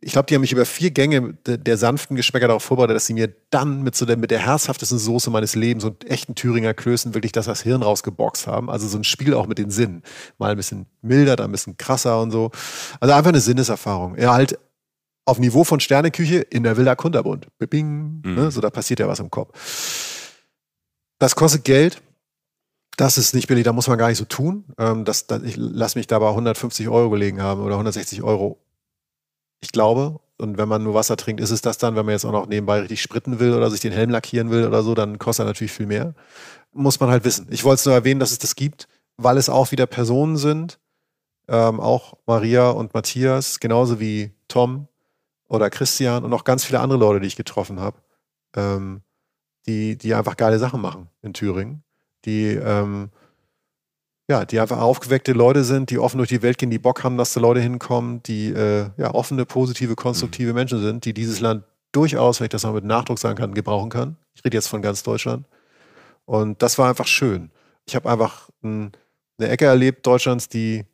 ich glaube, die haben mich über vier Gänge de, der sanften Geschmäcker darauf vorbereitet, dass sie mir dann mit, so der, mit der herzhaftesten Soße meines Lebens und echten Thüringer Klößen wirklich das, das Hirn rausgeboxt haben. Also so ein Spiel auch mit den Sinnen. Mal ein bisschen milder, dann ein bisschen krasser und so. Also einfach eine Sinneserfahrung. Ja, halt auf Niveau von Sterneküche in der Wilder Kunterbund. Bing, ne? mhm. ne? So, da passiert ja was im Kopf. Das kostet Geld. Das ist nicht billig, da muss man gar nicht so tun. Ähm, das, das, ich lasse mich da bei 150 Euro gelegen haben oder 160 Euro. Ich glaube, und wenn man nur Wasser trinkt, ist es das dann, wenn man jetzt auch noch nebenbei richtig spritten will oder sich den Helm lackieren will oder so, dann kostet er natürlich viel mehr. Muss man halt wissen. Ich wollte es nur erwähnen, dass es das gibt, weil es auch wieder Personen sind, ähm, auch Maria und Matthias, genauso wie Tom, oder Christian und auch ganz viele andere Leute, die ich getroffen habe, ähm, die, die einfach geile Sachen machen in Thüringen, die, ähm, ja, die einfach aufgeweckte Leute sind, die offen durch die Welt gehen, die Bock haben, dass da Leute hinkommen, die äh, ja, offene, positive, konstruktive mhm. Menschen sind, die dieses Land durchaus, wenn ich das mal mit Nachdruck sagen kann, gebrauchen kann. Ich rede jetzt von ganz Deutschland. Und das war einfach schön. Ich habe einfach ein, eine Ecke erlebt Deutschlands, die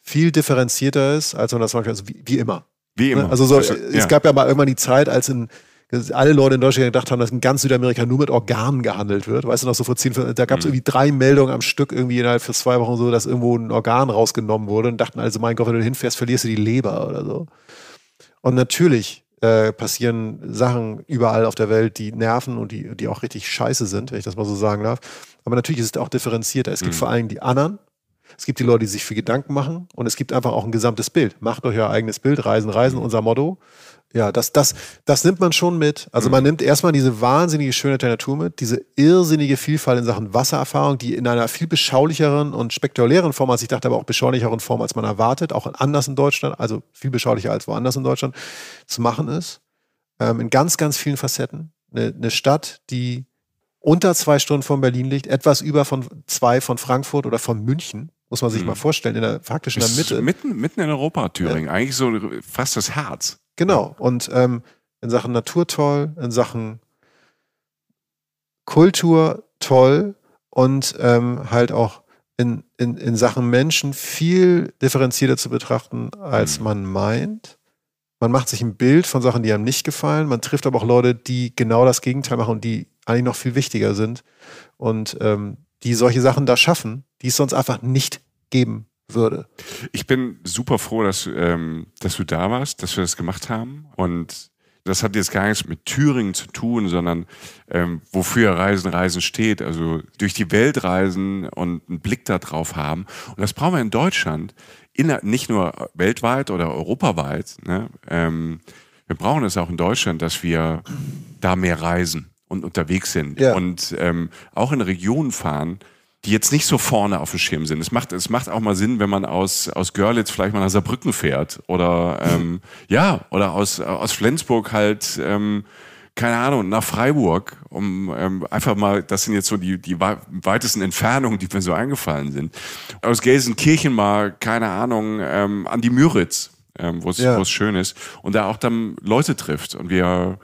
viel differenzierter ist, als man das manchmal, also wie, wie immer. Wie immer. Also so, also, es ja. gab ja mal irgendwann die Zeit, als in alle Leute in Deutschland gedacht haben, dass in ganz Südamerika nur mit Organen gehandelt wird. Weißt du noch, so vor zehn, da gab es mhm. irgendwie drei Meldungen am Stück irgendwie innerhalb von zwei Wochen so, dass irgendwo ein Organ rausgenommen wurde und dachten also, mein Gott, wenn du hinfährst, verlierst du die Leber oder so. Und natürlich äh, passieren Sachen überall auf der Welt, die nerven und die, die auch richtig scheiße sind, wenn ich das mal so sagen darf. Aber natürlich ist es auch differenzierter. Es gibt mhm. vor allem die anderen es gibt die Leute, die sich viel Gedanken machen und es gibt einfach auch ein gesamtes Bild. Macht euch euer eigenes Bild, Reisen, Reisen, mhm. unser Motto. Ja, das, das, das nimmt man schon mit. Also man mhm. nimmt erstmal diese wahnsinnige Schönheit der Natur mit, diese irrsinnige Vielfalt in Sachen Wassererfahrung, die in einer viel beschaulicheren und spektakulären Form, als ich dachte, aber auch beschaulicheren Form, als man erwartet, auch anders in Deutschland, also viel beschaulicher als woanders in Deutschland, zu machen ist. Ähm, in ganz, ganz vielen Facetten. Eine, eine Stadt, die unter zwei Stunden von Berlin liegt, etwas über von zwei von Frankfurt oder von München. Muss man sich hm. mal mhm. vorstellen, in der faktisch in der Mitte. Mitten, mitten in Europa, Thüringen. Ja. Eigentlich so fast das Herz. Genau. Und ähm, in Sachen Natur toll, in Sachen Kultur toll und ähm, halt auch in, in, in Sachen Menschen viel differenzierter zu betrachten, als mhm. man meint. Man macht sich ein Bild von Sachen, die einem nicht gefallen. Man trifft aber auch Leute, die genau das Gegenteil machen und die eigentlich noch viel wichtiger sind. Und ähm, die solche Sachen da schaffen, die es sonst einfach nicht geben würde. Ich bin super froh, dass, ähm, dass du da warst, dass wir das gemacht haben. Und das hat jetzt gar nichts mit Thüringen zu tun, sondern ähm, wofür Reisen, Reisen steht. Also durch die Welt reisen und einen Blick darauf haben. Und das brauchen wir in Deutschland, in, nicht nur weltweit oder europaweit. Ne? Ähm, wir brauchen es auch in Deutschland, dass wir da mehr reisen und unterwegs sind ja. und ähm, auch in Regionen fahren, die jetzt nicht so vorne auf dem Schirm sind. Es macht, es macht auch mal Sinn, wenn man aus, aus Görlitz vielleicht mal nach Saarbrücken fährt oder ähm, ja, oder aus, aus Flensburg halt, ähm, keine Ahnung, nach Freiburg, um ähm, einfach mal, das sind jetzt so die, die weitesten Entfernungen, die mir so eingefallen sind. Aus Gelsenkirchen mal, keine Ahnung, ähm, an die Müritz, ähm, wo es ja. schön ist und da auch dann Leute trifft und wir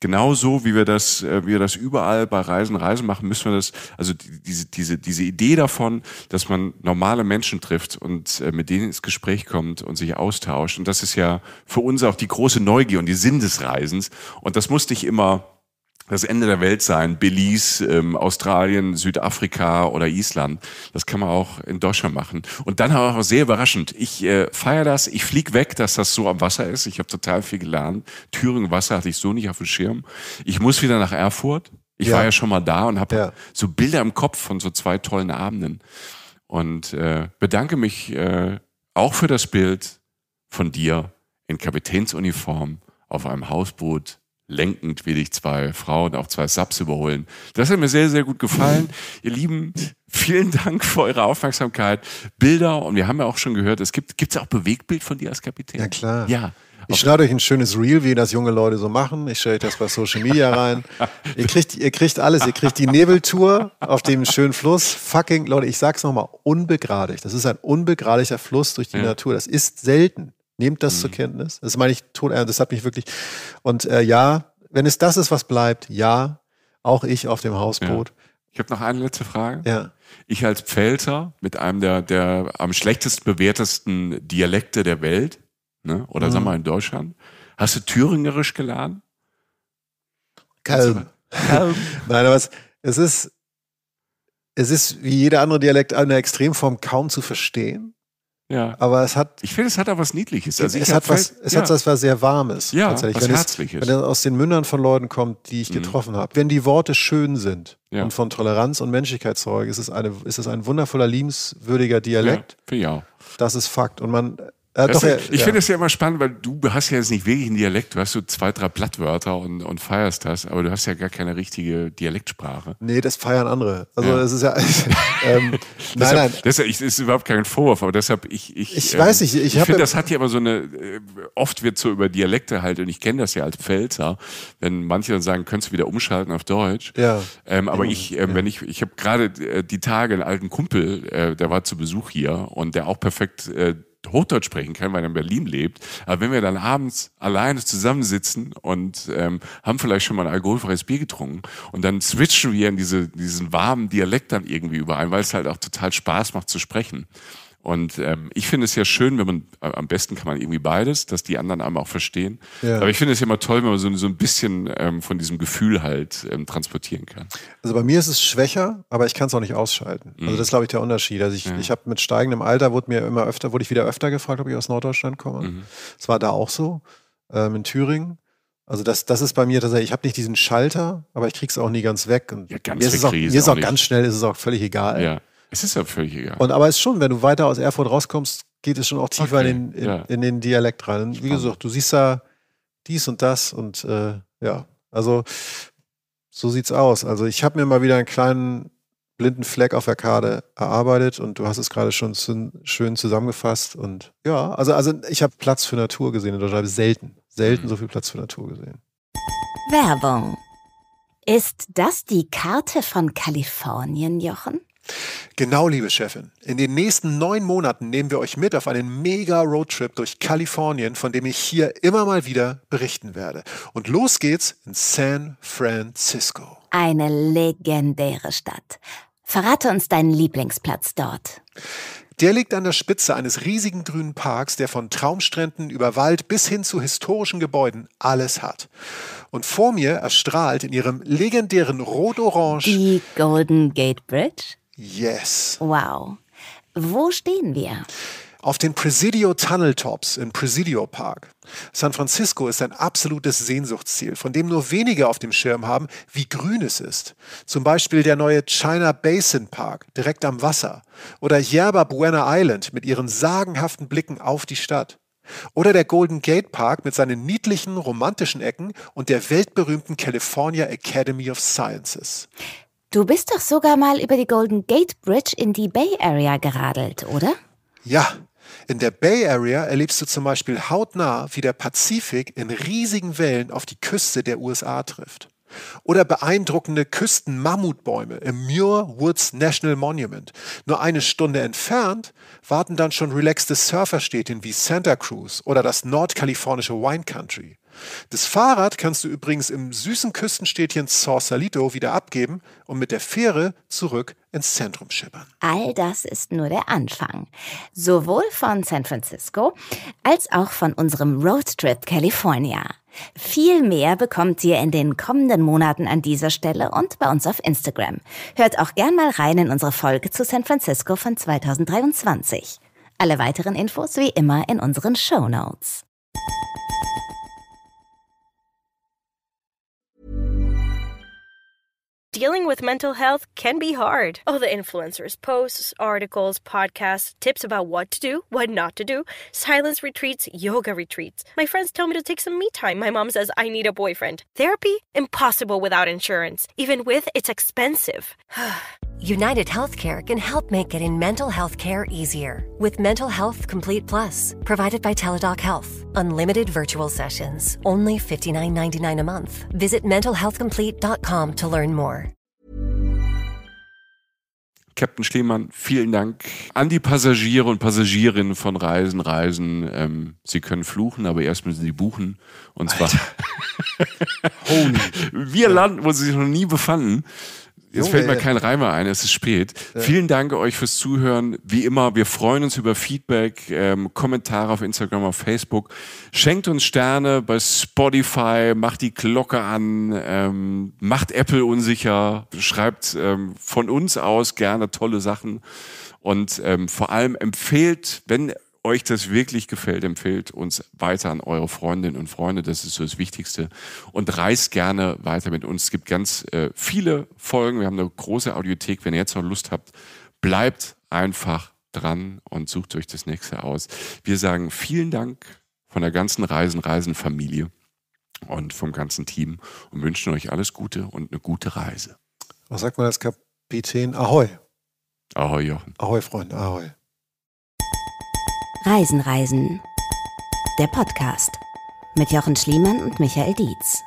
genauso wie wir das, äh, wie wir das überall bei Reisen, Reisen machen, müssen wir das, also diese, diese, diese Idee davon, dass man normale Menschen trifft und äh, mit denen ins Gespräch kommt und sich austauscht. Und das ist ja für uns auch die große Neugier und die Sinn des Reisens. Und das musste ich immer das Ende der Welt sein, Belize, ähm, Australien, Südafrika oder Island. Das kann man auch in Deutschland machen. Und dann auch sehr überraschend. Ich äh, feiere das, ich flieg weg, dass das so am Wasser ist. Ich habe total viel gelernt. Thüringen Wasser hatte ich so nicht auf dem Schirm. Ich muss wieder nach Erfurt. Ich ja. war ja schon mal da und habe ja. so Bilder im Kopf von so zwei tollen Abenden. Und äh, bedanke mich äh, auch für das Bild von dir in Kapitänsuniform auf einem Hausboot lenkend will ich zwei Frauen auf zwei Subs überholen. Das hat mir sehr, sehr gut gefallen. Ihr Lieben, vielen Dank für eure Aufmerksamkeit. Bilder, und wir haben ja auch schon gehört, es gibt gibt's auch Bewegbild von dir als Kapitän. Ja, klar. Ja. Ich schneide euch ein schönes Reel, wie das junge Leute so machen. Ich stelle euch das bei Social Media rein. ihr, kriegt, ihr kriegt alles. Ihr kriegt die Nebeltour auf dem schönen Fluss. Fucking, Leute, ich sag's nochmal, unbegradigt. Das ist ein unbegradigter Fluss durch die ja. Natur. Das ist selten. Nehmt das mhm. zur Kenntnis. Das meine ich tot das hat mich wirklich. Und äh, ja, wenn es das ist, was bleibt, ja, auch ich auf dem Hausboot. Ja. Ich habe noch eine letzte Frage. Ja. Ich als Pfälzer mit einem der, der am schlechtest bewährtesten Dialekte der Welt, ne? oder mhm. sagen wir mal in Deutschland, hast du Thüringerisch gelernt? Kalm. Kalm. Nein, aber es, es ist, es ist wie jeder andere Dialekt eine Extremform kaum zu verstehen. Ja. Aber es hat. Ich finde, es hat auch was Niedliches. Also es hat was, es ja. hat was, was sehr Warmes. Ja, tatsächlich. was wenn Herzliches. Es, wenn es aus den Mündern von Leuten kommt, die ich mhm. getroffen habe. Wenn die Worte schön sind ja. und von Toleranz und Menschlichkeit zeugen, ist es, eine, ist es ein wundervoller, liebenswürdiger Dialekt. Ja, finde ich Das ist Fakt. Und man, äh, doch, ist, äh, ich ja. finde es ja immer spannend, weil du hast ja jetzt nicht wirklich einen Dialekt. Du hast so zwei, drei Plattwörter und, und feierst das, aber du hast ja gar keine richtige Dialektsprache. Nee, das feiern andere. Also ja. das ist ja. ähm, nein, nein. Das ist überhaupt kein Vorwurf, aber deshalb, ich. Ich, ich ähm, weiß nicht. Ich, ähm, ich finde, das hat ja immer so eine. Äh, oft wird so über Dialekte halt, und ich kenne das ja als Pfälzer, wenn manche dann sagen, könntest du wieder umschalten auf Deutsch. Ja. Ähm, aber ich, äh, wenn ich, ich habe gerade äh, die Tage einen alten Kumpel, der war zu Besuch hier und der auch perfekt Hochdeutsch sprechen kann, weil er in Berlin lebt. Aber wenn wir dann abends alleine zusammensitzen und ähm, haben vielleicht schon mal ein alkoholfreies Bier getrunken und dann switchen wir in diese, diesen warmen Dialekt dann irgendwie überein, weil es halt auch total Spaß macht zu sprechen. Und ähm, ich finde es ja schön, wenn man, am besten kann man irgendwie beides, dass die anderen einem auch verstehen. Ja. Aber ich finde es ja immer toll, wenn man so, so ein bisschen ähm, von diesem Gefühl halt ähm, transportieren kann. Also bei mir ist es schwächer, aber ich kann es auch nicht ausschalten. Also mhm. Also das ist, glaube ich, der Unterschied. Also ich, ja. ich habe mit steigendem Alter, wurde mir immer öfter, wurde ich wieder öfter gefragt, ob ich aus Norddeutschland komme. Mhm. Das war da auch so, ähm, in Thüringen. Also das, das ist bei mir tatsächlich, ich habe nicht diesen Schalter, aber ich krieg's auch nie ganz weg. Und ja, ganz mir ist es auch, mir ist auch, auch ganz schnell, ist es auch völlig egal. Ja. Es ist ja völlig egal. Und, aber es ist schon, wenn du weiter aus Erfurt rauskommst, geht es schon auch tiefer okay. in, den, in, ja. in, den Dialekt rein. Und wie gesagt, du siehst da dies und das und äh, ja, also so sieht's aus. Also ich habe mir mal wieder einen kleinen blinden Fleck auf der Karte erarbeitet und du hast es gerade schon zu, schön zusammengefasst und ja, also, also ich habe Platz für Natur gesehen in Deutschland, selten, selten mhm. so viel Platz für Natur gesehen. Werbung. Ist das die Karte von Kalifornien, Jochen? Genau, liebe Chefin. In den nächsten neun Monaten nehmen wir euch mit auf einen mega Roadtrip durch Kalifornien, von dem ich hier immer mal wieder berichten werde. Und los geht's in San Francisco. Eine legendäre Stadt. Verrate uns deinen Lieblingsplatz dort. Der liegt an der Spitze eines riesigen grünen Parks, der von Traumstränden über Wald bis hin zu historischen Gebäuden alles hat. Und vor mir erstrahlt in ihrem legendären Rot-Orange die Golden Gate Bridge. Yes. Wow. Wo stehen wir? Auf den Presidio Tunnel Tops im Presidio Park. San Francisco ist ein absolutes Sehnsuchtsziel, von dem nur wenige auf dem Schirm haben, wie grün es ist. Zum Beispiel der neue China Basin Park direkt am Wasser oder Yerba Buena Island mit ihren sagenhaften Blicken auf die Stadt. Oder der Golden Gate Park mit seinen niedlichen, romantischen Ecken und der weltberühmten California Academy of Sciences. Du bist doch sogar mal über die Golden Gate Bridge in die Bay Area geradelt, oder? Ja. In der Bay Area erlebst du zum Beispiel hautnah, wie der Pazifik in riesigen Wellen auf die Küste der USA trifft. Oder beeindruckende Küstenmammutbäume im Muir Woods National Monument. Nur eine Stunde entfernt warten dann schon relaxte Surferstädten wie Santa Cruz oder das nordkalifornische Wine Country. Das Fahrrad kannst du übrigens im süßen Küstenstädtchen Sausalito wieder abgeben und mit der Fähre zurück ins Zentrum schippern. All das ist nur der Anfang. Sowohl von San Francisco als auch von unserem Roadtrip California. Viel mehr bekommt ihr in den kommenden Monaten an dieser Stelle und bei uns auf Instagram. Hört auch gern mal rein in unsere Folge zu San Francisco von 2023. Alle weiteren Infos wie immer in unseren Show Notes. dealing with mental health can be hard. All the influencers' posts, articles, podcasts, tips about what to do, what not to do, silence retreats, yoga retreats. My friends tell me to take some me time. My mom says I need a boyfriend. Therapy? Impossible without insurance. Even with, it's expensive. United Healthcare can help make getting mental health care easier with Mental Health Complete Plus, provided by Teladoc Health. Unlimited virtual sessions, only $59.99 a month. Visit mentalhealthcomplete.com to learn more. Captain Schliemann, vielen Dank an die Passagiere und Passagierinnen von Reisen, Reisen. Ähm, sie können fluchen, aber erst müssen sie buchen. Und zwar. Alter. Wir landen, wo sie sich noch nie befanden. Jetzt fällt mir kein Reimer ein, es ist spät. Ja. Vielen Dank euch fürs Zuhören. Wie immer, wir freuen uns über Feedback, ähm, Kommentare auf Instagram, auf Facebook. Schenkt uns Sterne bei Spotify, macht die Glocke an, ähm, macht Apple unsicher, schreibt ähm, von uns aus gerne tolle Sachen und ähm, vor allem empfehlt, wenn euch das wirklich gefällt, empfehlt uns weiter an eure Freundinnen und Freunde. Das ist so das Wichtigste. Und reist gerne weiter mit uns. Es gibt ganz äh, viele Folgen. Wir haben eine große Audiothek. Wenn ihr jetzt noch Lust habt, bleibt einfach dran und sucht euch das nächste aus. Wir sagen vielen Dank von der ganzen Reisen, Reisen-Familie und vom ganzen Team und wünschen euch alles Gute und eine gute Reise. Was sagt man als Kapitän? Ahoi. Ahoi, Jochen. Ahoi, Freunde. Ahoi. Reisen, Reisen. Der Podcast mit Jochen Schliemann und Michael Dietz.